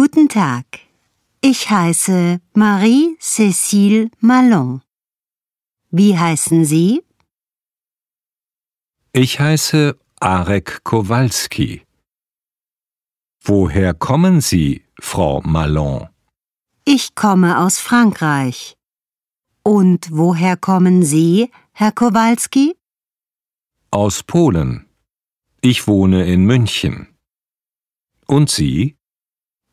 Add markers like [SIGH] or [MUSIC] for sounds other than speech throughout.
Guten Tag. Ich heiße Marie-Cécile Malon. Wie heißen Sie? Ich heiße Arek Kowalski. Woher kommen Sie, Frau Malon? Ich komme aus Frankreich. Und woher kommen Sie, Herr Kowalski? Aus Polen. Ich wohne in München. Und Sie?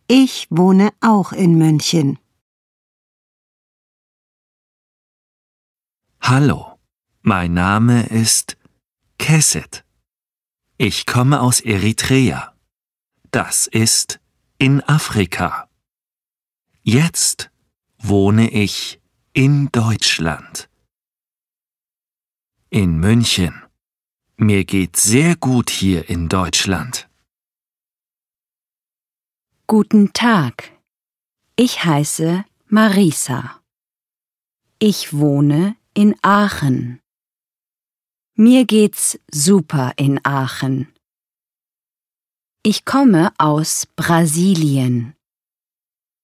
Ich wohne auch in München. Hallo, mein Name ist Kesset. Ich komme aus Eritrea. Das ist in Afrika. Jetzt wohne ich in Deutschland. In München. Mir geht sehr gut hier in Deutschland. Guten Tag. Ich heiße Marisa. Ich wohne in Aachen. Mir geht's super in Aachen. Ich komme aus Brasilien.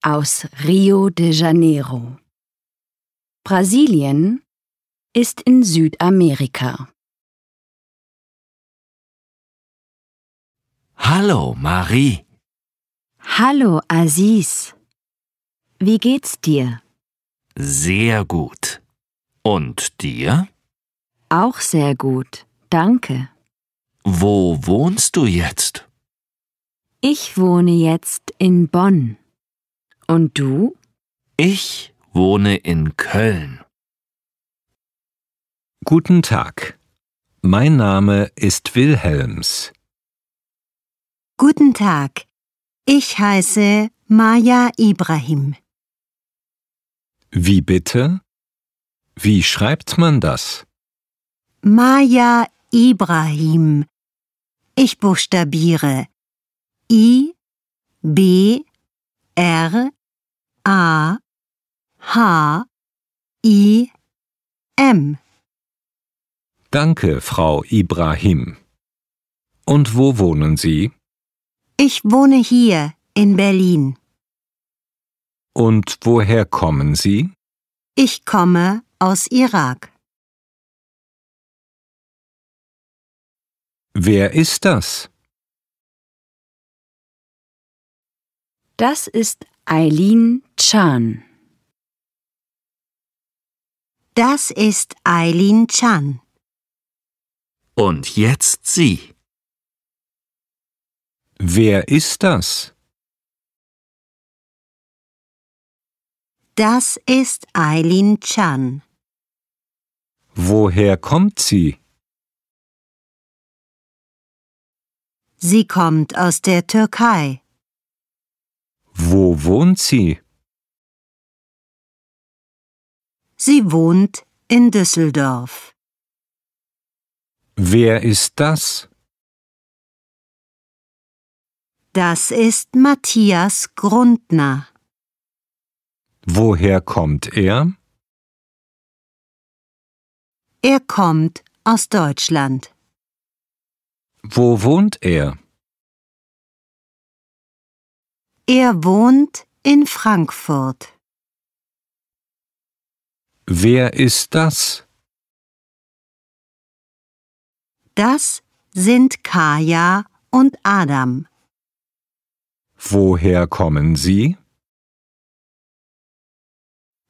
Aus Rio de Janeiro. Brasilien ist in Südamerika. Hallo, Marie. Hallo, Aziz. Wie geht's dir? Sehr gut. Und dir? Auch sehr gut, danke. Wo wohnst du jetzt? Ich wohne jetzt in Bonn. Und du? Ich wohne in Köln. Guten Tag. Mein Name ist Wilhelms. Guten Tag. Ich heiße Maya Ibrahim. Wie bitte? Wie schreibt man das? Maya Ibrahim. Ich buchstabiere I B R A H I M. Danke, Frau Ibrahim. Und wo wohnen Sie? Ich wohne hier in Berlin. Und woher kommen Sie? Ich komme aus Irak. Wer ist das? Das ist Eileen Chan. Das ist Eileen Chan. Und jetzt Sie. Wer ist das? Das ist Eileen Chan. Woher kommt sie? Sie kommt aus der Türkei. Wo wohnt sie? Sie wohnt in Düsseldorf. Wer ist das? Das ist Matthias Grundner. Woher kommt er? Er kommt aus Deutschland. Wo wohnt er? Er wohnt in Frankfurt. Wer ist das? Das sind Kaya und Adam. Woher kommen Sie?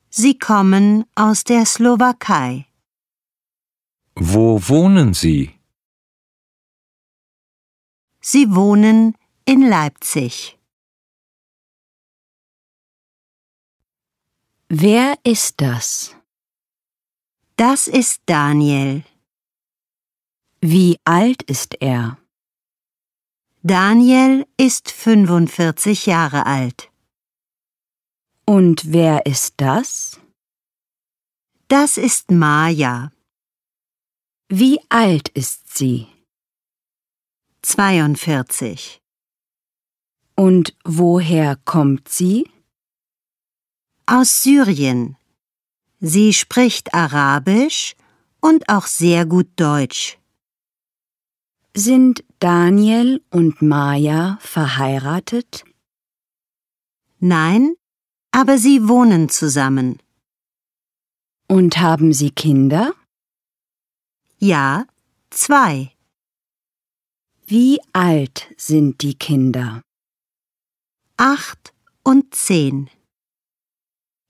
Sie kommen aus der Slowakei. Wo wohnen Sie? Sie wohnen in Leipzig. Wer ist das? Das ist Daniel. Wie alt ist er? Daniel ist 45 Jahre alt. Und wer ist das? Das ist Maya. Wie alt ist sie? 42. Und woher kommt sie? Aus Syrien. Sie spricht Arabisch und auch sehr gut Deutsch. Sind Daniel und Maja verheiratet? Nein, aber sie wohnen zusammen. Und haben sie Kinder? Ja, zwei. Wie alt sind die Kinder? Acht und zehn.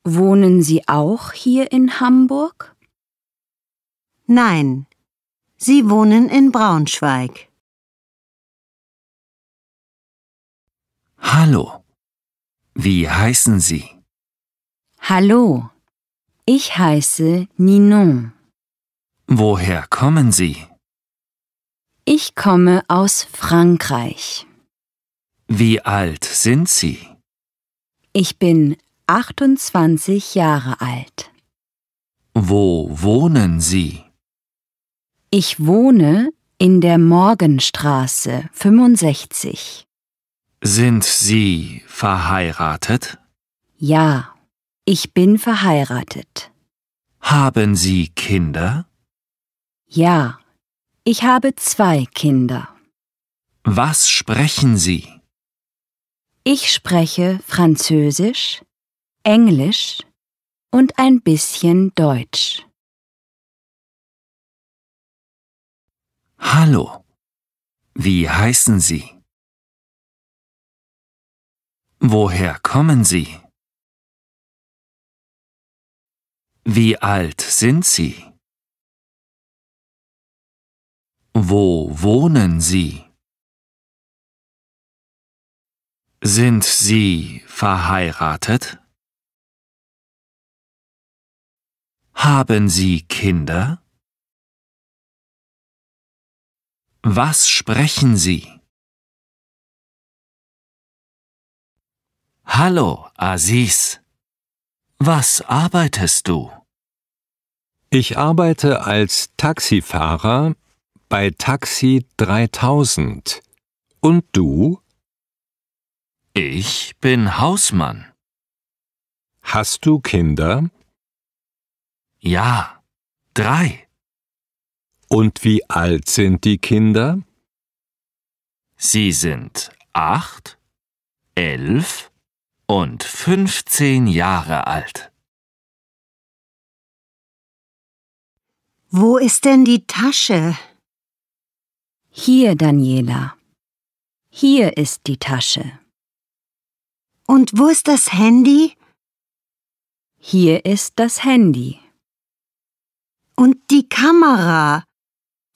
Wohnen sie auch hier in Hamburg? Nein, Sie wohnen in Braunschweig. Hallo. Wie heißen Sie? Hallo. Ich heiße Ninon. Woher kommen Sie? Ich komme aus Frankreich. Wie alt sind Sie? Ich bin 28 Jahre alt. Wo wohnen Sie? Ich wohne in der Morgenstraße 65. Sind Sie verheiratet? Ja, ich bin verheiratet. Haben Sie Kinder? Ja, ich habe zwei Kinder. Was sprechen Sie? Ich spreche Französisch, Englisch und ein bisschen Deutsch. Hallo. Wie heißen Sie? Woher kommen Sie? Wie alt sind Sie? Wo wohnen Sie? Sind Sie verheiratet? Haben Sie Kinder? Was sprechen Sie? Hallo, Aziz. Was arbeitest du? Ich arbeite als Taxifahrer bei Taxi 3000. Und du? Ich bin Hausmann. Hast du Kinder? Ja, drei. Und wie alt sind die Kinder? Sie sind acht, elf und fünfzehn Jahre alt. Wo ist denn die Tasche? Hier, Daniela. Hier ist die Tasche. Und wo ist das Handy? Hier ist das Handy. Und die Kamera.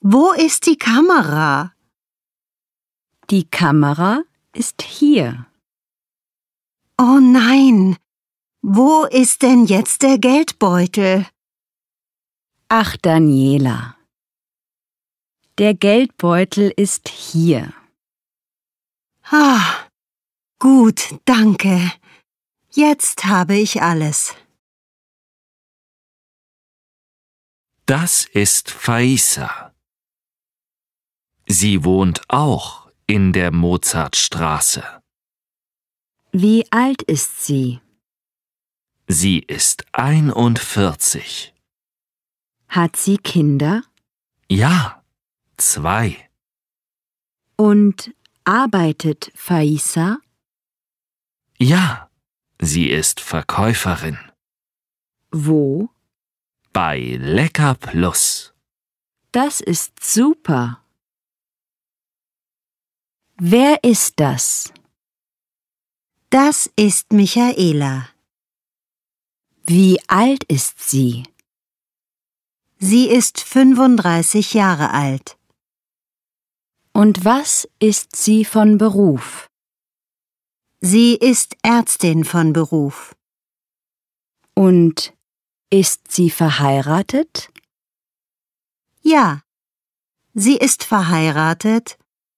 Wo ist die Kamera? Die Kamera ist hier. Oh nein. Wo ist denn jetzt der Geldbeutel? Ach, Daniela. Der Geldbeutel ist hier. Ah, gut, danke. Jetzt habe ich alles. Das ist Faisa. Sie wohnt auch in der Mozartstraße. Wie alt ist sie? Sie ist 41. Hat sie Kinder? Ja, zwei. Und arbeitet Faisa? Ja, sie ist Verkäuferin. Wo? Bei Lecker Plus. Das ist super. Wer ist das? Das ist Michaela. Wie alt ist sie? Sie ist 35 Jahre alt. Und was ist sie von Beruf? Sie ist Ärztin von Beruf. Und ist sie verheiratet? Ja, sie ist verheiratet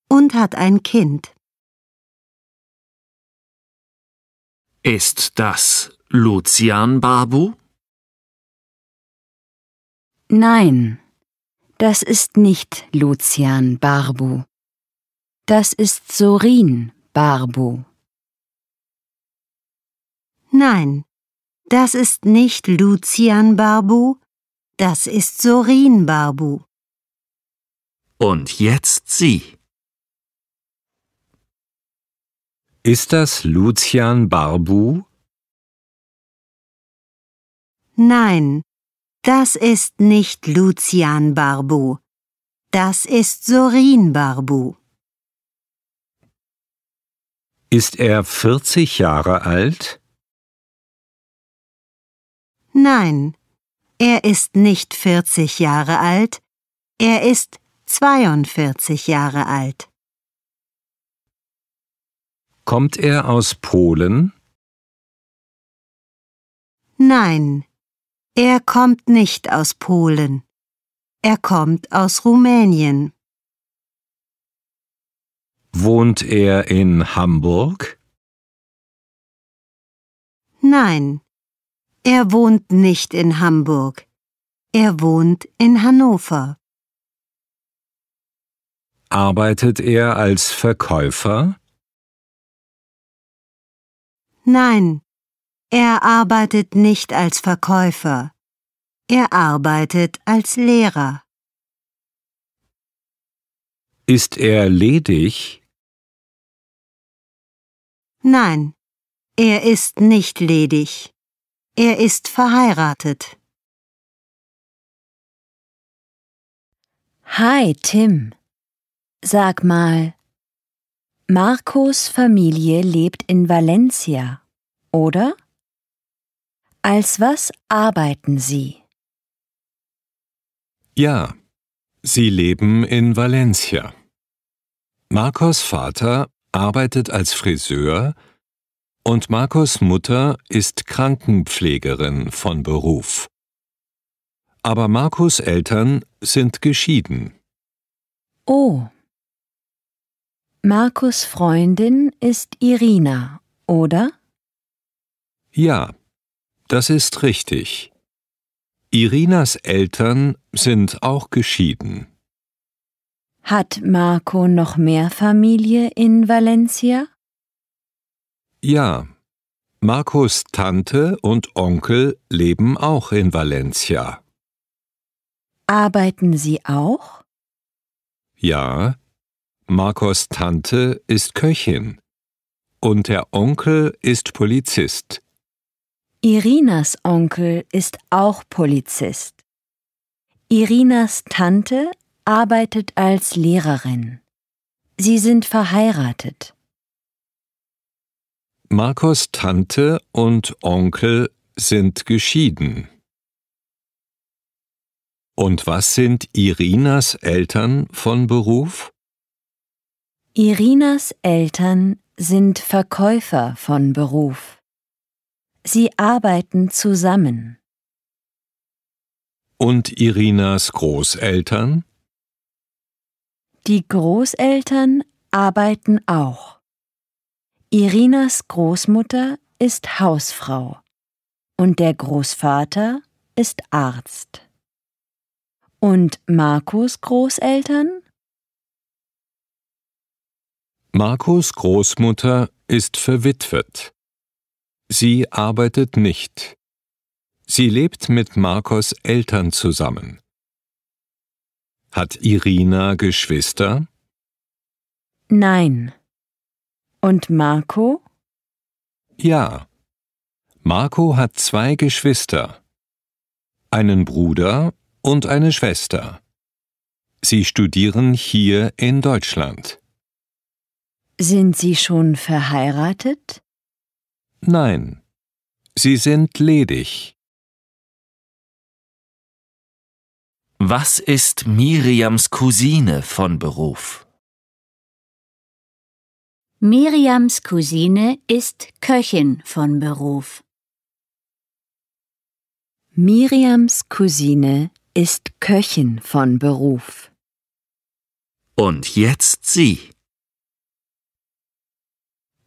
und hat ein Kind. Ist das Lucian Babu? Nein, das ist nicht Lucian Barbu. Das ist Sorin Barbu. Nein, das ist nicht Lucian Barbu, das ist Sorin Barbu. Und jetzt Sie. Ist das Lucian Barbu? Nein, das ist nicht Lucian Barbu. Das ist Sorin Barbu. Ist er 40 Jahre alt? Nein, er ist nicht 40 Jahre alt, er ist 42 Jahre alt. Kommt er aus Polen? Nein, er kommt nicht aus Polen. Er kommt aus Rumänien. Wohnt er in Hamburg? Nein, er wohnt nicht in Hamburg. Er wohnt in Hannover. Arbeitet er als Verkäufer? Nein, er arbeitet nicht als Verkäufer. Er arbeitet als Lehrer. Ist er ledig? Nein, er ist nicht ledig. Er ist verheiratet. Hi, Tim. Sag mal, Marcos Familie lebt in Valencia, oder? Als was arbeiten Sie? Ja, Sie leben in Valencia. Marcos Vater arbeitet als Friseur und Marcos Mutter ist Krankenpflegerin von Beruf. Aber Marcos Eltern sind geschieden. Oh. Markus Freundin ist Irina, oder? Ja, das ist richtig. Irinas Eltern sind auch geschieden. Hat Marco noch mehr Familie in Valencia? Ja, Marcos Tante und Onkel leben auch in Valencia. Arbeiten sie auch? Ja, Marcos Tante ist Köchin und der Onkel ist Polizist. Irinas Onkel ist auch Polizist. Irinas Tante arbeitet als Lehrerin. Sie sind verheiratet. Marcos Tante und Onkel sind geschieden. Und was sind Irinas Eltern von Beruf? Irinas Eltern sind Verkäufer von Beruf. Sie arbeiten zusammen. Und Irinas Großeltern? Die Großeltern arbeiten auch. Irinas Großmutter ist Hausfrau und der Großvater ist Arzt. Und Markus Großeltern Marcos Großmutter ist verwitwet. Sie arbeitet nicht. Sie lebt mit Marcos Eltern zusammen. Hat Irina Geschwister? Nein. Und Marco? Ja. Marco hat zwei Geschwister. Einen Bruder und eine Schwester. Sie studieren hier in Deutschland. Sind Sie schon verheiratet? Nein, Sie sind ledig. Was ist Miriams Cousine von Beruf? Miriams Cousine ist Köchin von Beruf. Miriams Cousine ist Köchin von Beruf. Und jetzt sie.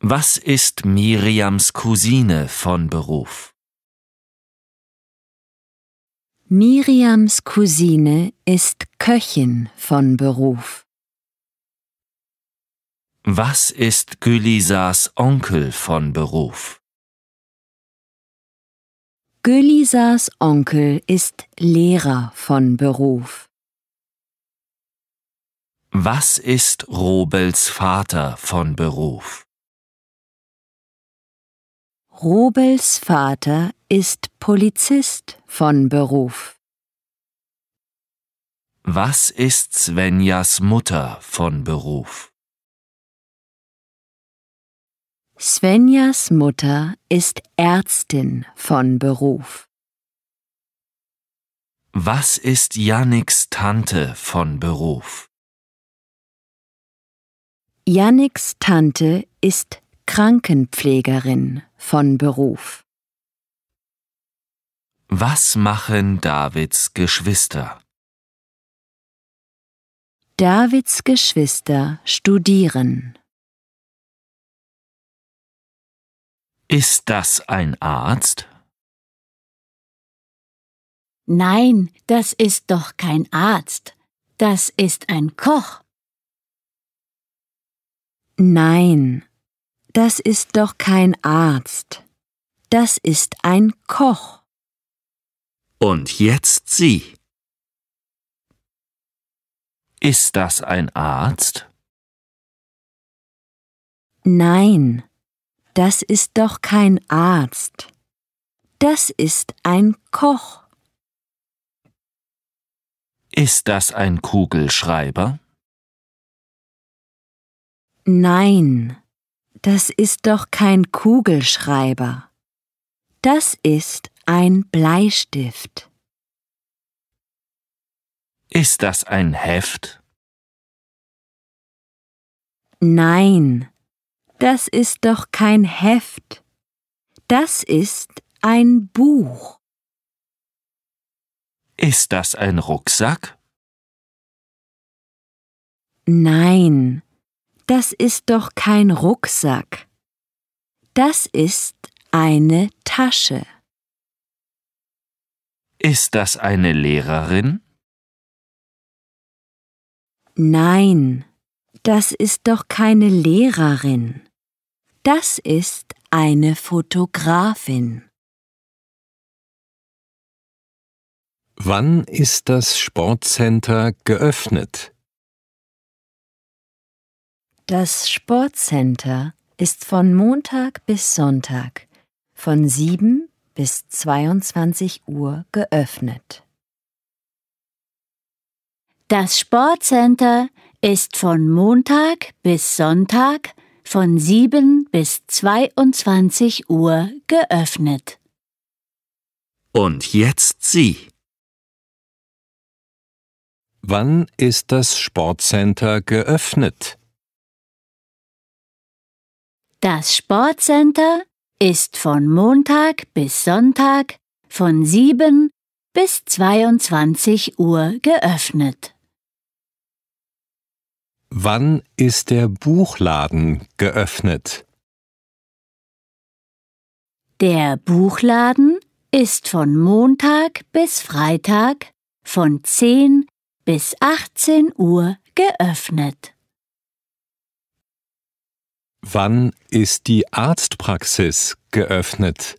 Was ist Miriams Cousine von Beruf? Miriams Cousine ist Köchin von Beruf. Was ist Gülisas Onkel von Beruf? Gülisas Onkel ist Lehrer von Beruf. Was ist Robels Vater von Beruf? Robels Vater ist Polizist von Beruf. Was ist Svenjas Mutter von Beruf? Svenjas Mutter ist Ärztin von Beruf. Was ist Janniks Tante von Beruf? Janniks Tante ist Krankenpflegerin von Beruf. Was machen Davids Geschwister? Davids Geschwister studieren. Ist das ein Arzt? Nein, das ist doch kein Arzt. Das ist ein Koch. Nein, das ist doch kein Arzt. Das ist ein Koch. Und jetzt Sie. Ist das ein Arzt? Nein, das ist doch kein Arzt. Das ist ein Koch. Ist das ein Kugelschreiber? Nein, das ist doch kein Kugelschreiber. Das ist ein Bleistift. Ist das ein Heft? Nein, das ist doch kein Heft. Das ist ein Buch. Ist das ein Rucksack? Nein, das ist doch kein Rucksack. Das ist eine Tasche. Ist das eine Lehrerin? Nein, das ist doch keine Lehrerin. Das ist eine Fotografin. Wann ist das Sportcenter geöffnet? Das Sportcenter ist von Montag bis Sonntag von 7 bis 22 Uhr geöffnet. Das Sportcenter ist von Montag bis Sonntag von 7 bis 22 Uhr geöffnet. Und jetzt Sie. Wann ist das Sportcenter geöffnet? Das Sportcenter ist von Montag bis Sonntag von 7 bis 22 Uhr geöffnet. Wann ist der Buchladen geöffnet? Der Buchladen ist von Montag bis Freitag von 10 bis 18 Uhr geöffnet. Wann ist die Arztpraxis geöffnet?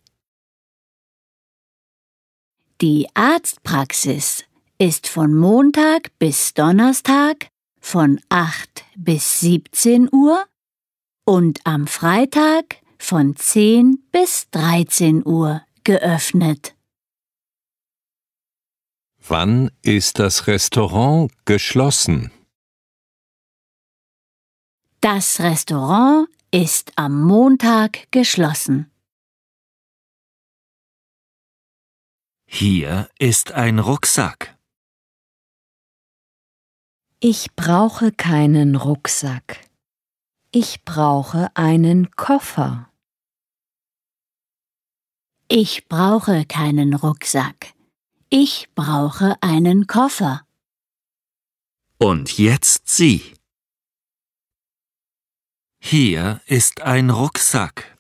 Die Arztpraxis ist von Montag bis Donnerstag von 8 bis 17 Uhr und am Freitag von 10 bis 13 Uhr geöffnet. Wann ist das Restaurant geschlossen? Das Restaurant ist am Montag geschlossen. Hier ist ein Rucksack. Ich brauche keinen Rucksack. Ich brauche einen Koffer. Ich brauche keinen Rucksack. Ich brauche einen Koffer. Und jetzt sieh. Hier ist ein Rucksack.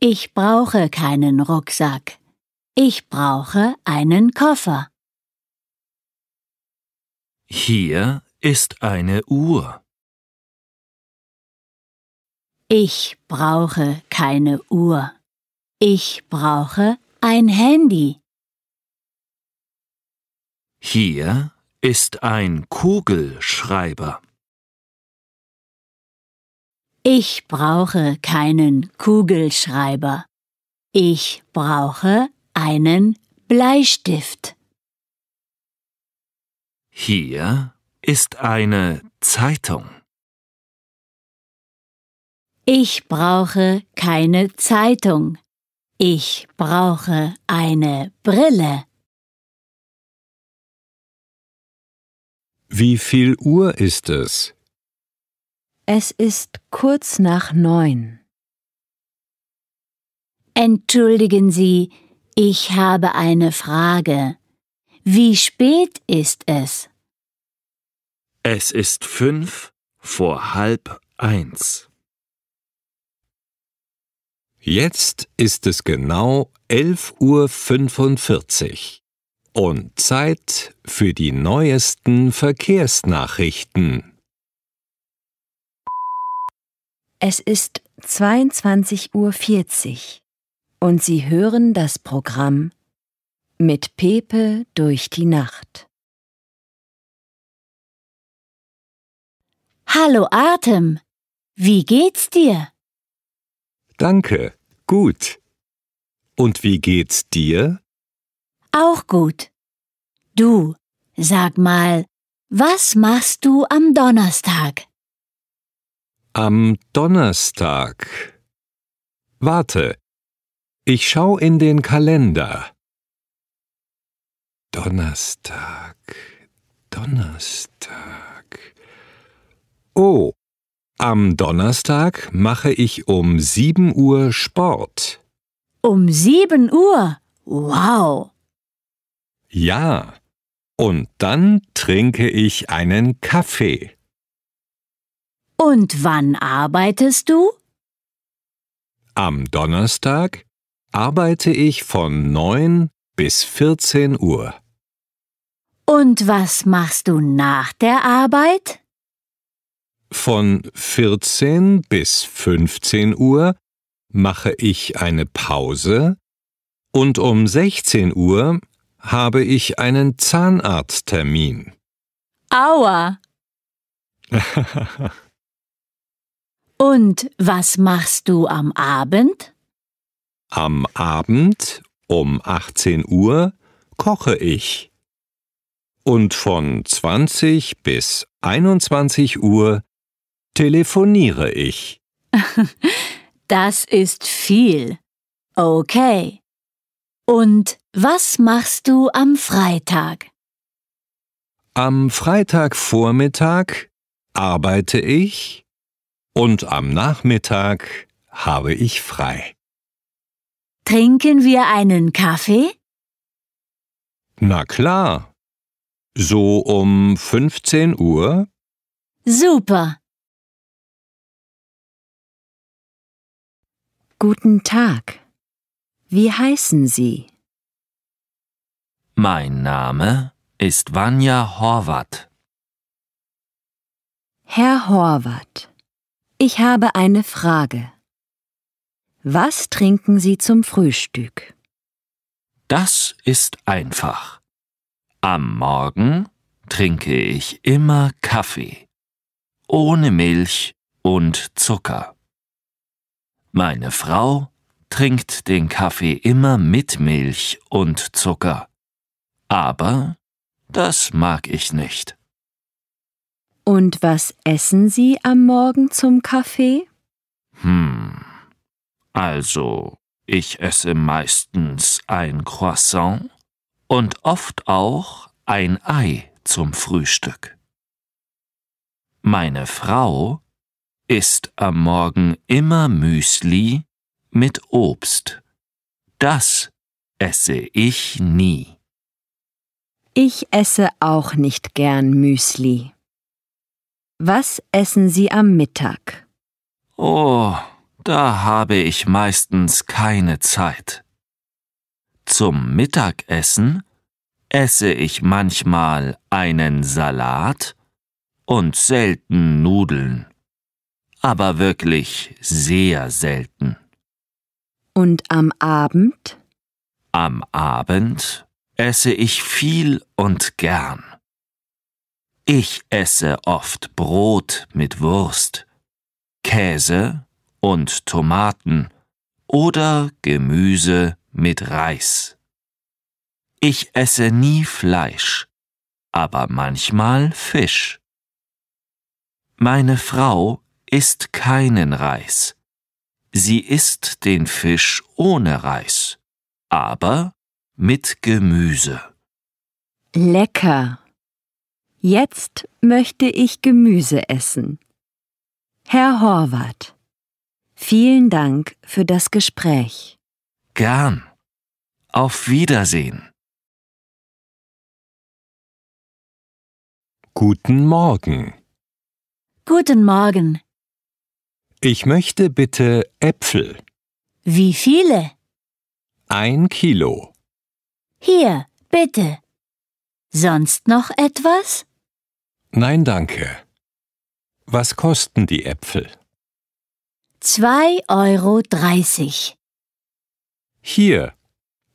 Ich brauche keinen Rucksack. Ich brauche einen Koffer. Hier ist eine Uhr. Ich brauche keine Uhr. Ich brauche ein Handy. Hier ist ein Kugelschreiber. Ich brauche keinen Kugelschreiber. Ich brauche einen Bleistift. Hier ist eine Zeitung. Ich brauche keine Zeitung. Ich brauche eine Brille. Wie viel Uhr ist es? Es ist kurz nach neun. Entschuldigen Sie, ich habe eine Frage. Wie spät ist es? Es ist fünf vor halb eins. Jetzt ist es genau 11.45 Uhr und Zeit für die neuesten Verkehrsnachrichten. Es ist 22.40 Uhr und Sie hören das Programm Mit Pepe durch die Nacht. Hallo Atem, wie geht's dir? Danke, gut. Und wie geht's dir? Auch gut. Du, sag mal, was machst du am Donnerstag? Am Donnerstag. Warte. Ich schau in den Kalender. Donnerstag. Donnerstag. Oh, am Donnerstag mache ich um sieben Uhr Sport. Um sieben Uhr? Wow. Ja, und dann trinke ich einen Kaffee. Und wann arbeitest du? Am Donnerstag arbeite ich von 9 bis 14 Uhr. Und was machst du nach der Arbeit? Von 14 bis 15 Uhr mache ich eine Pause und um 16 Uhr habe ich einen Zahnarzttermin. Aua! [LAUGHS] Und was machst du am Abend? Am Abend um 18 Uhr koche ich. Und von 20 bis 21 Uhr telefoniere ich. [LAUGHS] Das ist viel. Okay. Und was machst du am Freitag? Am Freitagvormittag arbeite ich und am Nachmittag habe ich frei. Trinken wir einen Kaffee? Na klar. So um 15 Uhr? Super. Guten Tag. Wie heißen Sie? Mein Name ist Vanja Horvath. Herr Horvath. Ich habe eine Frage. Was trinken Sie zum Frühstück? Das ist einfach. Am Morgen trinke ich immer Kaffee. Ohne Milch und Zucker. Meine Frau trinkt den Kaffee immer mit Milch und Zucker. Aber das mag ich nicht. Und was essen Sie am Morgen zum Kaffee? Hm. Also, ich esse meistens ein Croissant und oft auch ein Ei zum Frühstück. Meine Frau isst am Morgen immer Müsli mit Obst. Das esse ich nie. Ich esse auch nicht gern Müsli. Was essen Sie am Mittag? Oh, da habe ich meistens keine Zeit. Zum Mittagessen esse ich manchmal einen Salat und selten Nudeln, aber wirklich sehr selten. Und am Abend? Am Abend esse ich viel und gern. Ich esse oft Brot mit Wurst, Käse und Tomaten oder Gemüse mit Reis. Ich esse nie Fleisch, aber manchmal Fisch. Meine Frau isst keinen Reis. Sie isst den Fisch ohne Reis, aber mit Gemüse. Lecker. Jetzt möchte ich Gemüse essen. Herr Horvath, vielen Dank für das Gespräch. Gern. Auf Wiedersehen. Guten Morgen. Guten Morgen. Ich möchte bitte Äpfel. Wie viele? Ein Kilo. Hier, bitte. Sonst noch etwas? Nein, danke. Was kosten die Äpfel? 2,30 Euro. Hier,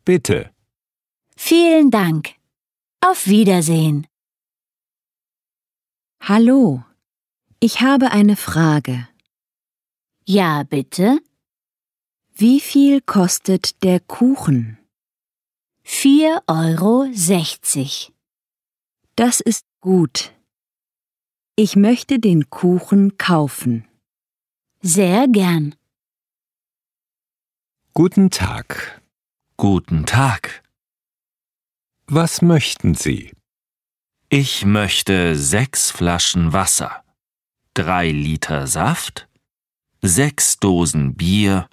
bitte. Vielen Dank. Auf Wiedersehen. Hallo, ich habe eine Frage. Ja, bitte. Wie viel kostet der Kuchen? 4,60 Euro. Das ist gut. Ich möchte den Kuchen kaufen. Sehr gern. Guten Tag. Guten Tag. Was möchten Sie? Ich möchte sechs Flaschen Wasser, drei Liter Saft, sechs Dosen Bier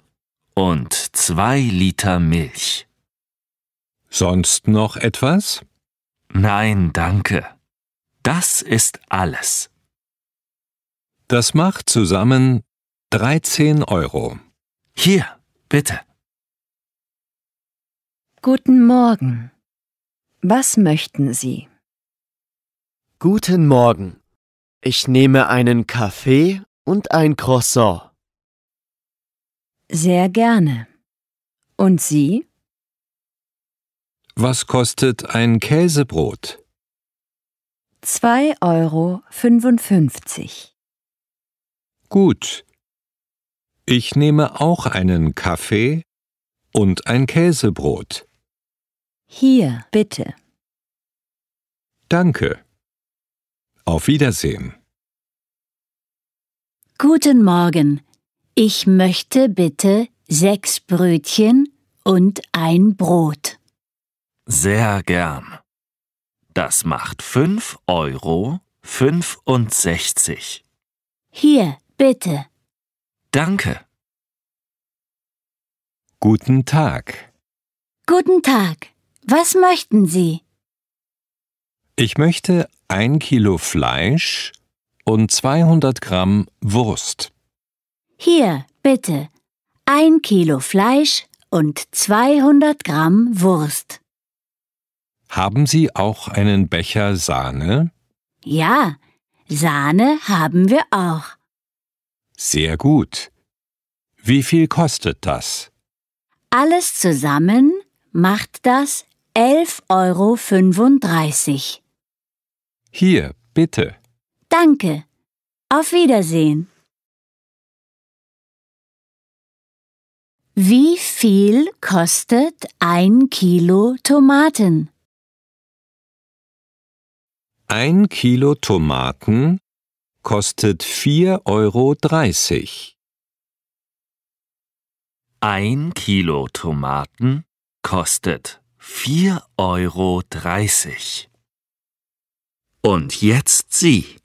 und zwei Liter Milch. Sonst noch etwas? Nein, danke. Das ist alles. Das macht zusammen 13 Euro. Hier, bitte. Guten Morgen. Was möchten Sie? Guten Morgen. Ich nehme einen Kaffee und ein Croissant. Sehr gerne. Und Sie? Was kostet ein Käsebrot? 2,55 Euro. Gut. Ich nehme auch einen Kaffee und ein Käsebrot. Hier, bitte. Danke. Auf Wiedersehen. Guten Morgen. Ich möchte bitte sechs Brötchen und ein Brot. Sehr gern. Das macht fünf Euro fünfundsechzig. Hier, Bitte. Danke. Guten Tag. Guten Tag. Was möchten Sie? Ich möchte ein Kilo Fleisch und 200 Gramm Wurst. Hier, bitte. Ein Kilo Fleisch und 200 Gramm Wurst. Haben Sie auch einen Becher Sahne? Ja, Sahne haben wir auch. Sehr gut. Wie viel kostet das? Alles zusammen macht das 11,35 Euro. Hier, bitte. Danke. Auf Wiedersehen. Wie viel kostet ein Kilo Tomaten? Ein Kilo Tomaten kostet vier Euro. dreißig. Ein Kilo Tomaten kostet vier Euro. dreißig. Und jetzt Sie.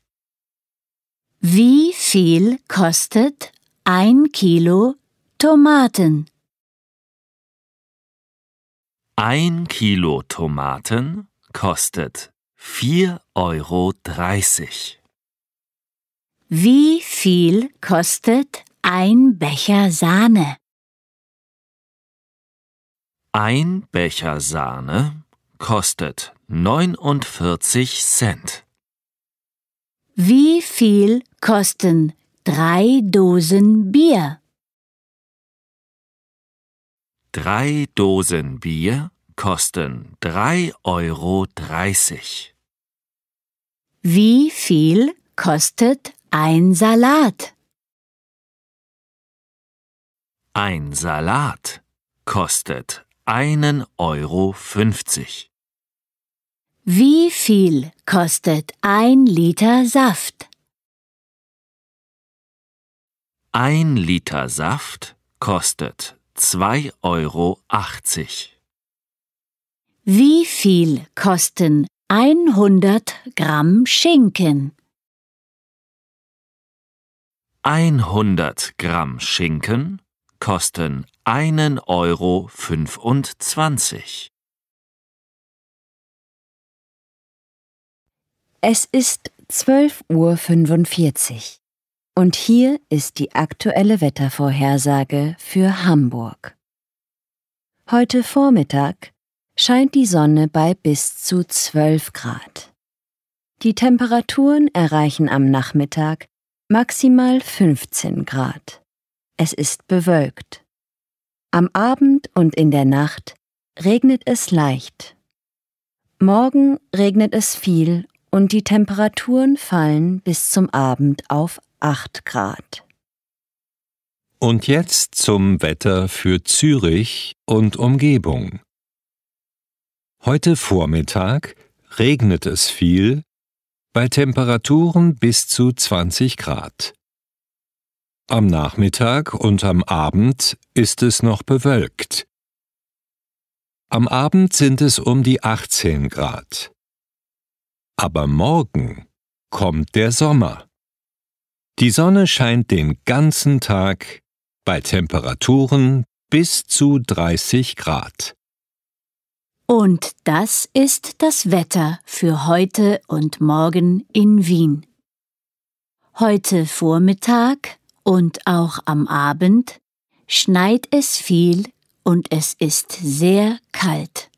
Wie viel kostet ein Kilo Tomaten? Ein Kilo Tomaten kostet vier Euro. dreißig. Wie viel kostet ein Becher Sahne? Ein Becher Sahne kostet 49 Cent. Wie viel kosten drei Dosen Bier? Drei Dosen Bier kosten 3,30 Euro. Wie viel kostet ein Salat. Ein Salat kostet einen Euro. fünfzig. Wie viel kostet ein Liter Saft? Ein Liter Saft kostet zwei Euro. achtzig. Wie viel kosten einhundert Gramm Schinken? 100 Gramm Schinken kosten 1,25 Euro. Es ist 12.45 Uhr und hier ist die aktuelle Wettervorhersage für Hamburg. Heute Vormittag scheint die Sonne bei bis zu 12 Grad. Die Temperaturen erreichen am Nachmittag maximal 15 Grad. Es ist bewölkt. Am Abend und in der Nacht regnet es leicht. Morgen regnet es viel und die Temperaturen fallen bis zum Abend auf 8 Grad. Und jetzt zum Wetter für Zürich und Umgebung. Heute Vormittag regnet es viel bei Temperaturen bis zu 20 Grad. Am Nachmittag und am Abend ist es noch bewölkt. Am Abend sind es um die 18 Grad. Aber morgen kommt der Sommer. Die Sonne scheint den ganzen Tag bei Temperaturen bis zu 30 Grad. Und das ist das Wetter für heute und morgen in Wien. Heute Vormittag und auch am Abend schneit es viel und es ist sehr kalt.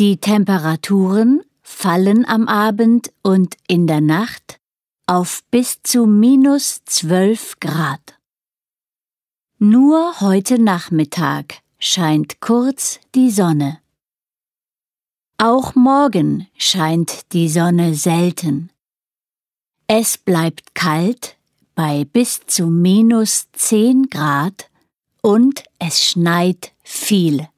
Die Temperaturen fallen am Abend und in der Nacht auf bis zu minus 12 Grad. Nur heute Nachmittag scheint kurz die Sonne. Auch morgen scheint die Sonne selten. Es bleibt kalt bei bis zu minus 10 Grad und es schneit viel.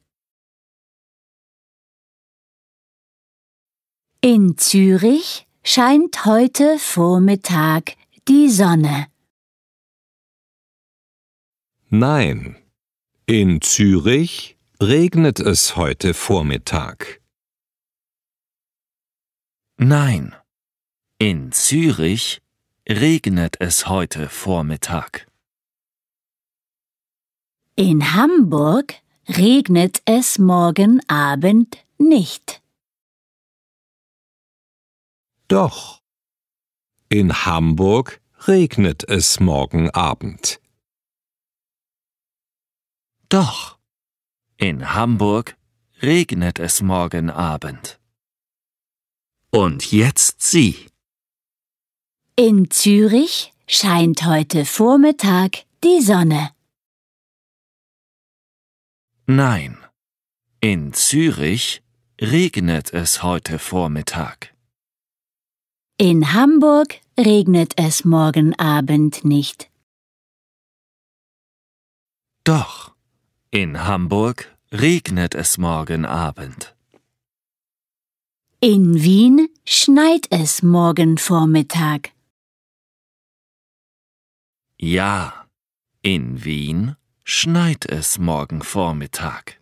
In Zürich scheint heute Vormittag die Sonne. Nein, in Zürich regnet es heute Vormittag. Nein, in Zürich regnet es heute Vormittag. In Hamburg regnet es morgen Abend nicht. Doch. In Hamburg regnet es morgen Abend. Doch. In Hamburg regnet es morgen Abend. Und jetzt Sie. In Zürich scheint heute Vormittag die Sonne. Nein, in Zürich regnet es heute Vormittag. In Hamburg regnet es morgen Abend nicht. Doch. In Hamburg regnet es morgen Abend. In Wien schneit es morgen Vormittag. Ja, in Wien schneit es morgen Vormittag.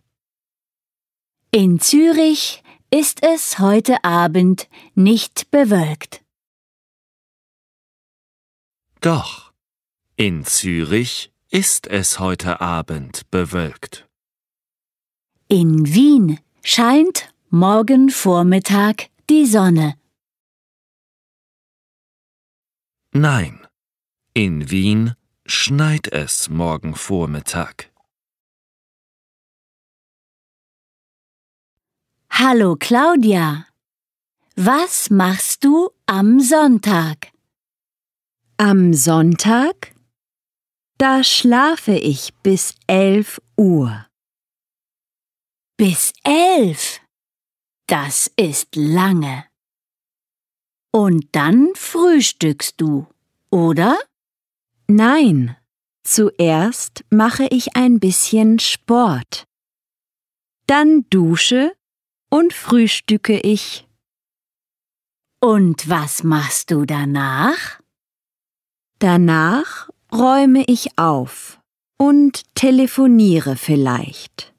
In Zürich ist es heute Abend nicht bewölkt. Doch, in Zürich ist es heute Abend bewölkt. In Wien scheint morgen Vormittag die Sonne. Nein, in Wien schneit es morgen Vormittag. Hallo Claudia, was machst du am Sonntag? Am Sonntag da schlafe ich bis elf Uhr. Bis elf? Das ist lange. Und dann frühstückst du, oder? Nein, zuerst mache ich ein bisschen Sport. Dann dusche und frühstücke ich. Und was machst du danach? Danach räume ich auf und telefoniere vielleicht.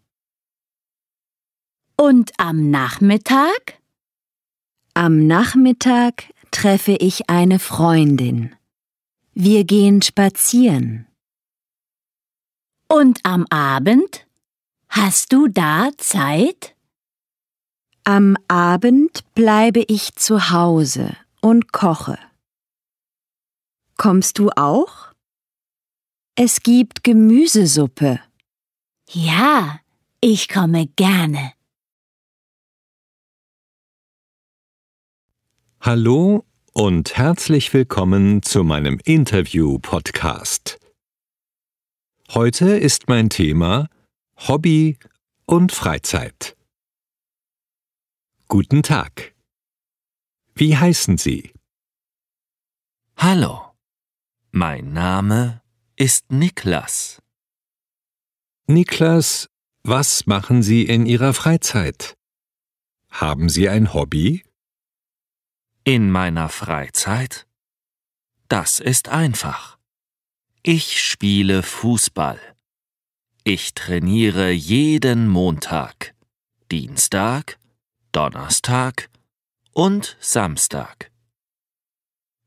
Und am Nachmittag? Am Nachmittag treffe ich eine Freundin. Wir gehen spazieren. Und am Abend? Hast du da Zeit? Am Abend bleibe ich zu Hause und koche. Kommst du auch? Es gibt Gemüsesuppe. Ja, ich komme gerne. Hallo und herzlich willkommen zu meinem Interview-Podcast. Heute ist mein Thema Hobby und Freizeit. Guten Tag. Wie heißen Sie? Hallo, mein Name ist ist Niklas. Niklas, was machen Sie in Ihrer Freizeit? Haben Sie ein Hobby? In meiner Freizeit? Das ist einfach. Ich spiele Fußball. Ich trainiere jeden Montag, Dienstag, Donnerstag und Samstag.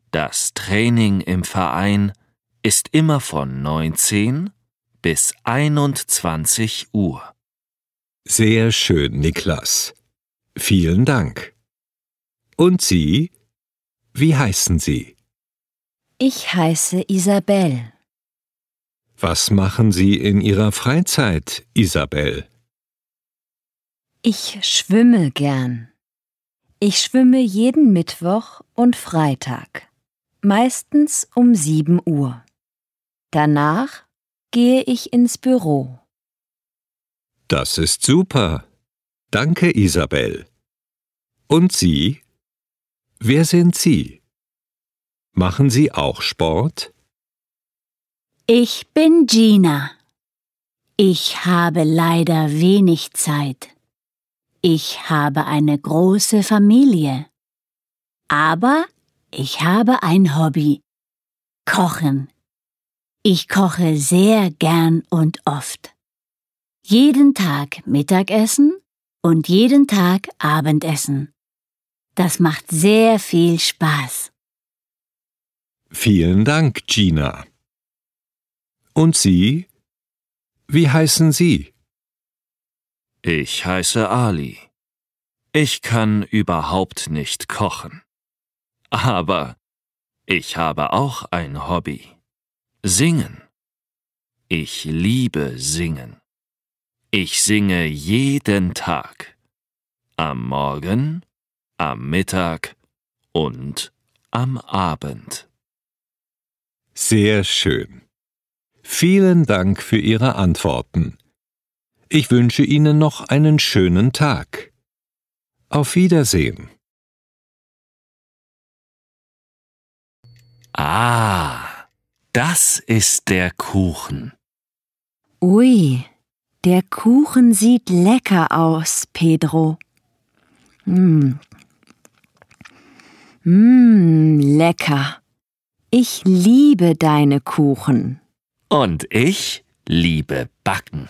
Das Training im Verein ist ist immer von 19 bis 21 Uhr. Sehr schön, Niklas. Vielen Dank. Und Sie? Wie heißen Sie? Ich heiße Isabel. Was machen Sie in Ihrer Freizeit, Isabel? Ich schwimme gern. Ich schwimme jeden Mittwoch und Freitag, meistens um 7 Uhr. Danach gehe ich ins Büro. Das ist super. Danke, Isabel. Und Sie? Wer sind Sie? Machen Sie auch Sport? Ich bin Gina. Ich habe leider wenig Zeit. Ich habe eine große Familie. Aber ich habe ein Hobby. Kochen. Ich koche sehr gern und oft. Jeden Tag Mittagessen und jeden Tag Abendessen. Das macht sehr viel Spaß. Vielen Dank, Gina. Und Sie? Wie heißen Sie? Ich heiße Ali. Ich kann überhaupt nicht kochen. Aber ich habe auch ein Hobby. Singen. Ich liebe Singen. Ich singe jeden Tag. Am Morgen, am Mittag und am Abend. Sehr schön. Vielen Dank für Ihre Antworten. Ich wünsche Ihnen noch einen schönen Tag. Auf Wiedersehen. Ah. Das ist der Kuchen. Ui, der Kuchen sieht lecker aus, Pedro. Mmm. Mmm, lecker. Ich liebe deine Kuchen. Und ich liebe Backen.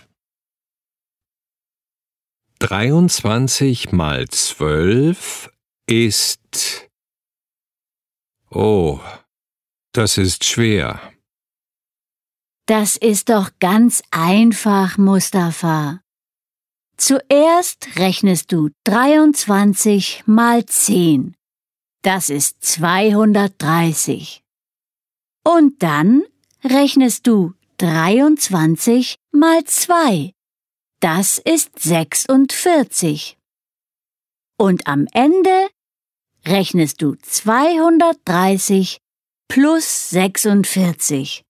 23 mal 12 ist... Oh, das ist schwer. Das ist doch ganz einfach, Mustafa. Zuerst rechnest du 23 mal 10. Das ist 230. Und dann rechnest du 23 mal 2. Das ist 46. Und am Ende rechnest du 230 plus 46.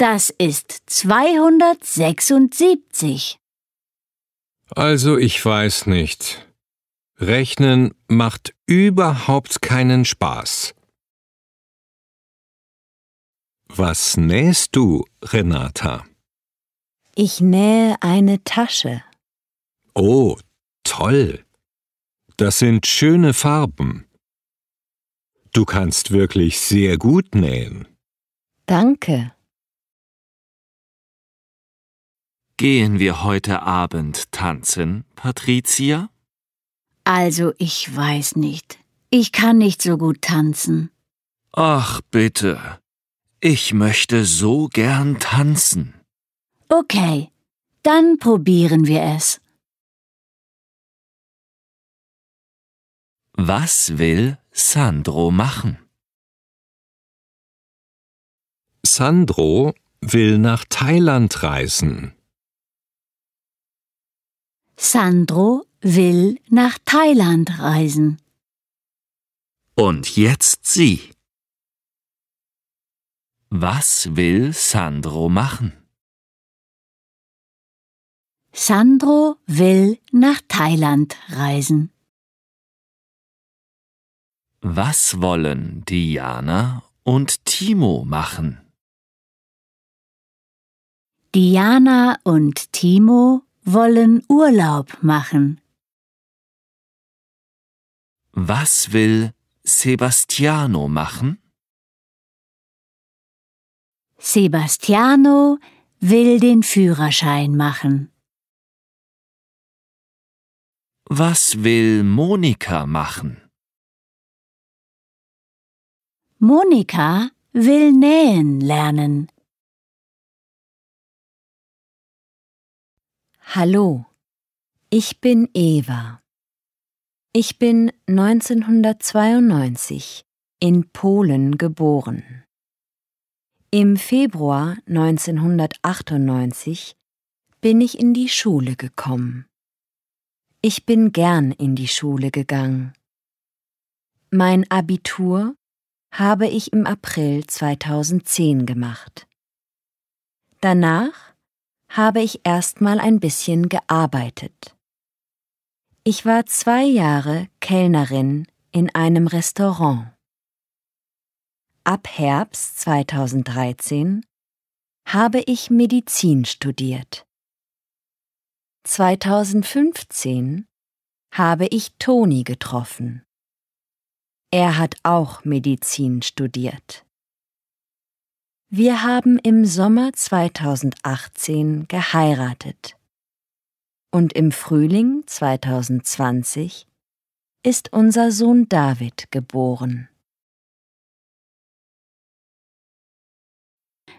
Das ist 276. Also ich weiß nicht. Rechnen macht überhaupt keinen Spaß. Was nähst du, Renata? Ich nähe eine Tasche. Oh, toll. Das sind schöne Farben. Du kannst wirklich sehr gut nähen. Danke. Gehen wir heute Abend tanzen, Patricia? Also, ich weiß nicht. Ich kann nicht so gut tanzen. Ach bitte. Ich möchte so gern tanzen. Okay, dann probieren wir es. Was will Sandro machen? Sandro will nach Thailand reisen. Sandro will nach Thailand reisen. Und jetzt sie. Was will Sandro machen? Sandro will nach Thailand reisen. Was wollen Diana und Timo machen? Diana und Timo wollen Urlaub machen. Was will Sebastiano machen? Sebastiano will den Führerschein machen. Was will Monika machen? Monika will nähen lernen. Hallo, ich bin Eva. Ich bin 1992 in Polen geboren. Im Februar 1998 bin ich in die Schule gekommen. Ich bin gern in die Schule gegangen. Mein Abitur habe ich im April 2010 gemacht. Danach habe ich erstmal ein bisschen gearbeitet. Ich war zwei Jahre Kellnerin in einem Restaurant. Ab Herbst 2013 habe ich Medizin studiert. 2015 habe ich Toni getroffen. Er hat auch Medizin studiert. Wir haben im Sommer 2018 geheiratet. Und im Frühling 2020 ist unser Sohn David geboren.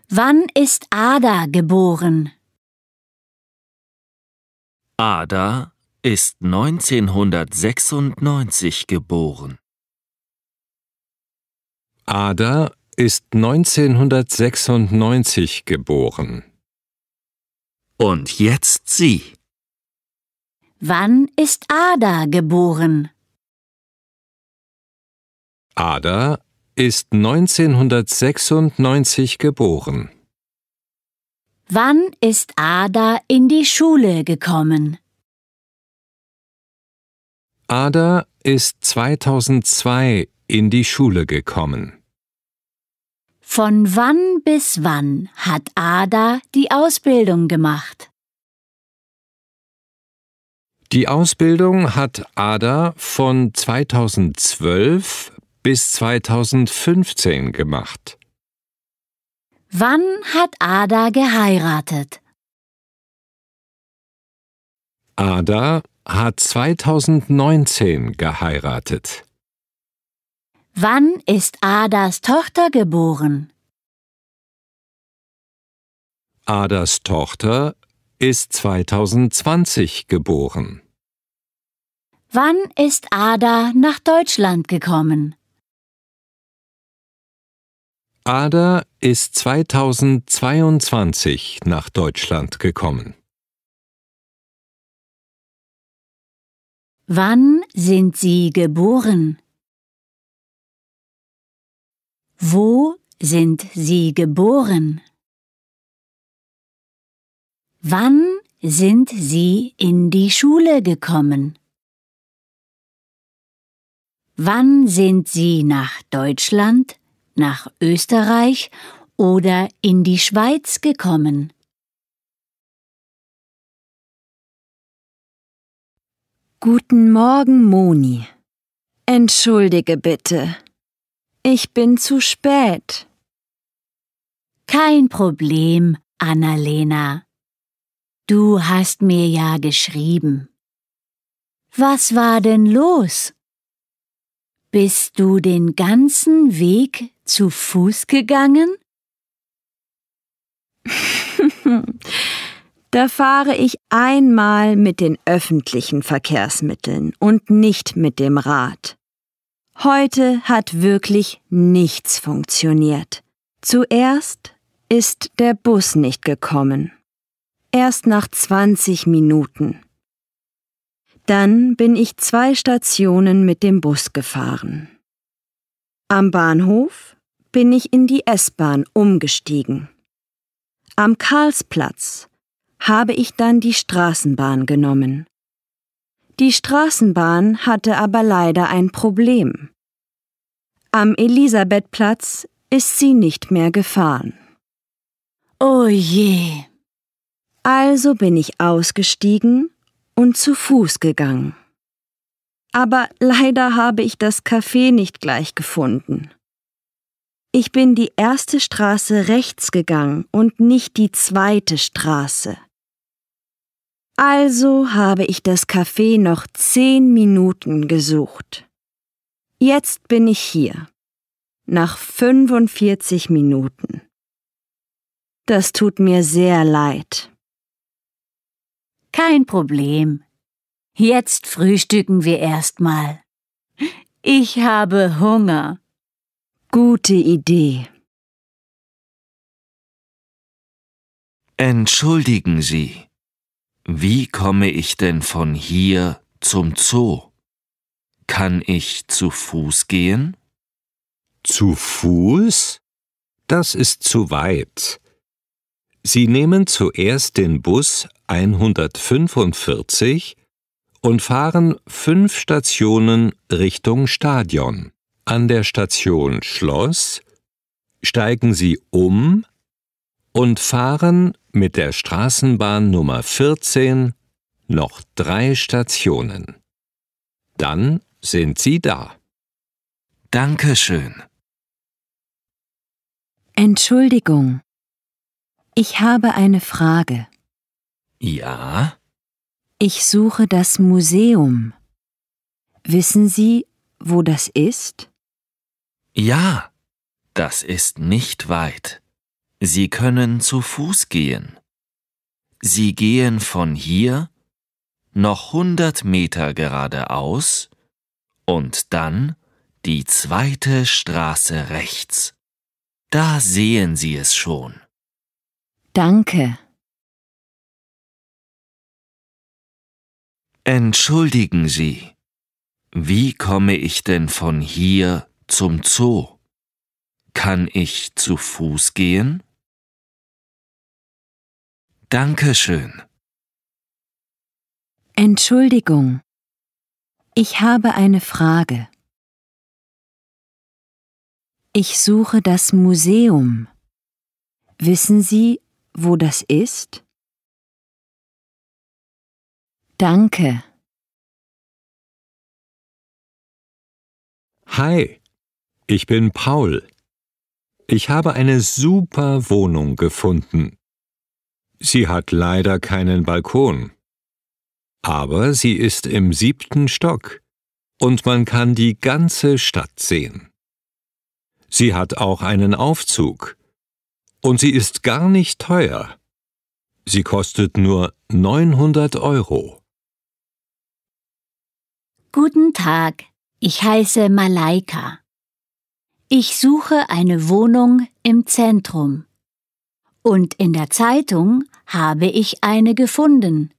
Wann ist Ada geboren? Ada ist 1996 geboren. Ada ist 1996 geboren. Und jetzt Sie. Wann ist Ada geboren? Ada ist 1996 geboren. Wann ist Ada in die Schule gekommen? Ada ist 2002 in die Schule gekommen. Von wann bis wann hat Ada die Ausbildung gemacht? Die Ausbildung hat Ada von 2012 bis 2015 gemacht. Wann hat Ada geheiratet? Ada hat 2019 geheiratet. Wann ist Adas Tochter geboren? Adas Tochter ist 2020 geboren. Wann ist Ada nach Deutschland gekommen? Ada ist 2022 nach Deutschland gekommen. Wann sind Sie geboren? Wo sind Sie geboren? Wann sind Sie in die Schule gekommen? Wann sind Sie nach Deutschland, nach Österreich oder in die Schweiz gekommen? Guten Morgen, Moni. Entschuldige bitte. Ich bin zu spät. Kein Problem, Annalena. Du hast mir ja geschrieben. Was war denn los? Bist du den ganzen Weg zu Fuß gegangen? [LAUGHS] da fahre ich einmal mit den öffentlichen Verkehrsmitteln und nicht mit dem Rad. Heute hat wirklich nichts funktioniert. Zuerst ist der Bus nicht gekommen. Erst nach 20 Minuten. Dann bin ich zwei Stationen mit dem Bus gefahren. Am Bahnhof bin ich in die S-Bahn umgestiegen. Am Karlsplatz habe ich dann die Straßenbahn genommen. Die Straßenbahn hatte aber leider ein Problem. Am Elisabethplatz ist sie nicht mehr gefahren. Oh je. Also bin ich ausgestiegen und zu Fuß gegangen. Aber leider habe ich das Café nicht gleich gefunden. Ich bin die erste Straße rechts gegangen und nicht die zweite Straße. Also habe ich das Café noch zehn Minuten gesucht. Jetzt bin ich hier. Nach 45 Minuten. Das tut mir sehr leid. Kein Problem. Jetzt frühstücken wir erstmal. Ich habe Hunger. Gute Idee. Entschuldigen Sie. Wie komme ich denn von hier zum Zoo? Kann ich zu Fuß gehen? Zu Fuß? Das ist zu weit. Sie nehmen zuerst den Bus 145 und fahren fünf Stationen Richtung Stadion. An der Station Schloss steigen Sie um und fahren mit der Straßenbahn Nummer 14 noch drei Stationen. Dann sind Sie da. Dankeschön. Entschuldigung. Ich habe eine Frage. Ja? Ich suche das Museum. Wissen Sie, wo das ist? Ja, das ist nicht weit. Sie können zu Fuß gehen. Sie gehen von hier noch 100 Meter geradeaus und dann die zweite Straße rechts. Da sehen Sie es schon. Danke. Entschuldigen Sie, wie komme ich denn von hier zum Zoo? Kann ich zu Fuß gehen? Dankeschön. Entschuldigung. Ich habe eine Frage. Ich suche das Museum. Wissen Sie, wo das ist? Danke. Hi, ich bin Paul. Ich habe eine super Wohnung gefunden. Sie hat leider keinen Balkon. Aber sie ist im siebten Stock und man kann die ganze Stadt sehen. Sie hat auch einen Aufzug. Und sie ist gar nicht teuer. Sie kostet nur 900 Euro. Guten Tag, ich heiße Malaika. Ich suche eine Wohnung im Zentrum und in der Zeitung habe ich eine gefunden.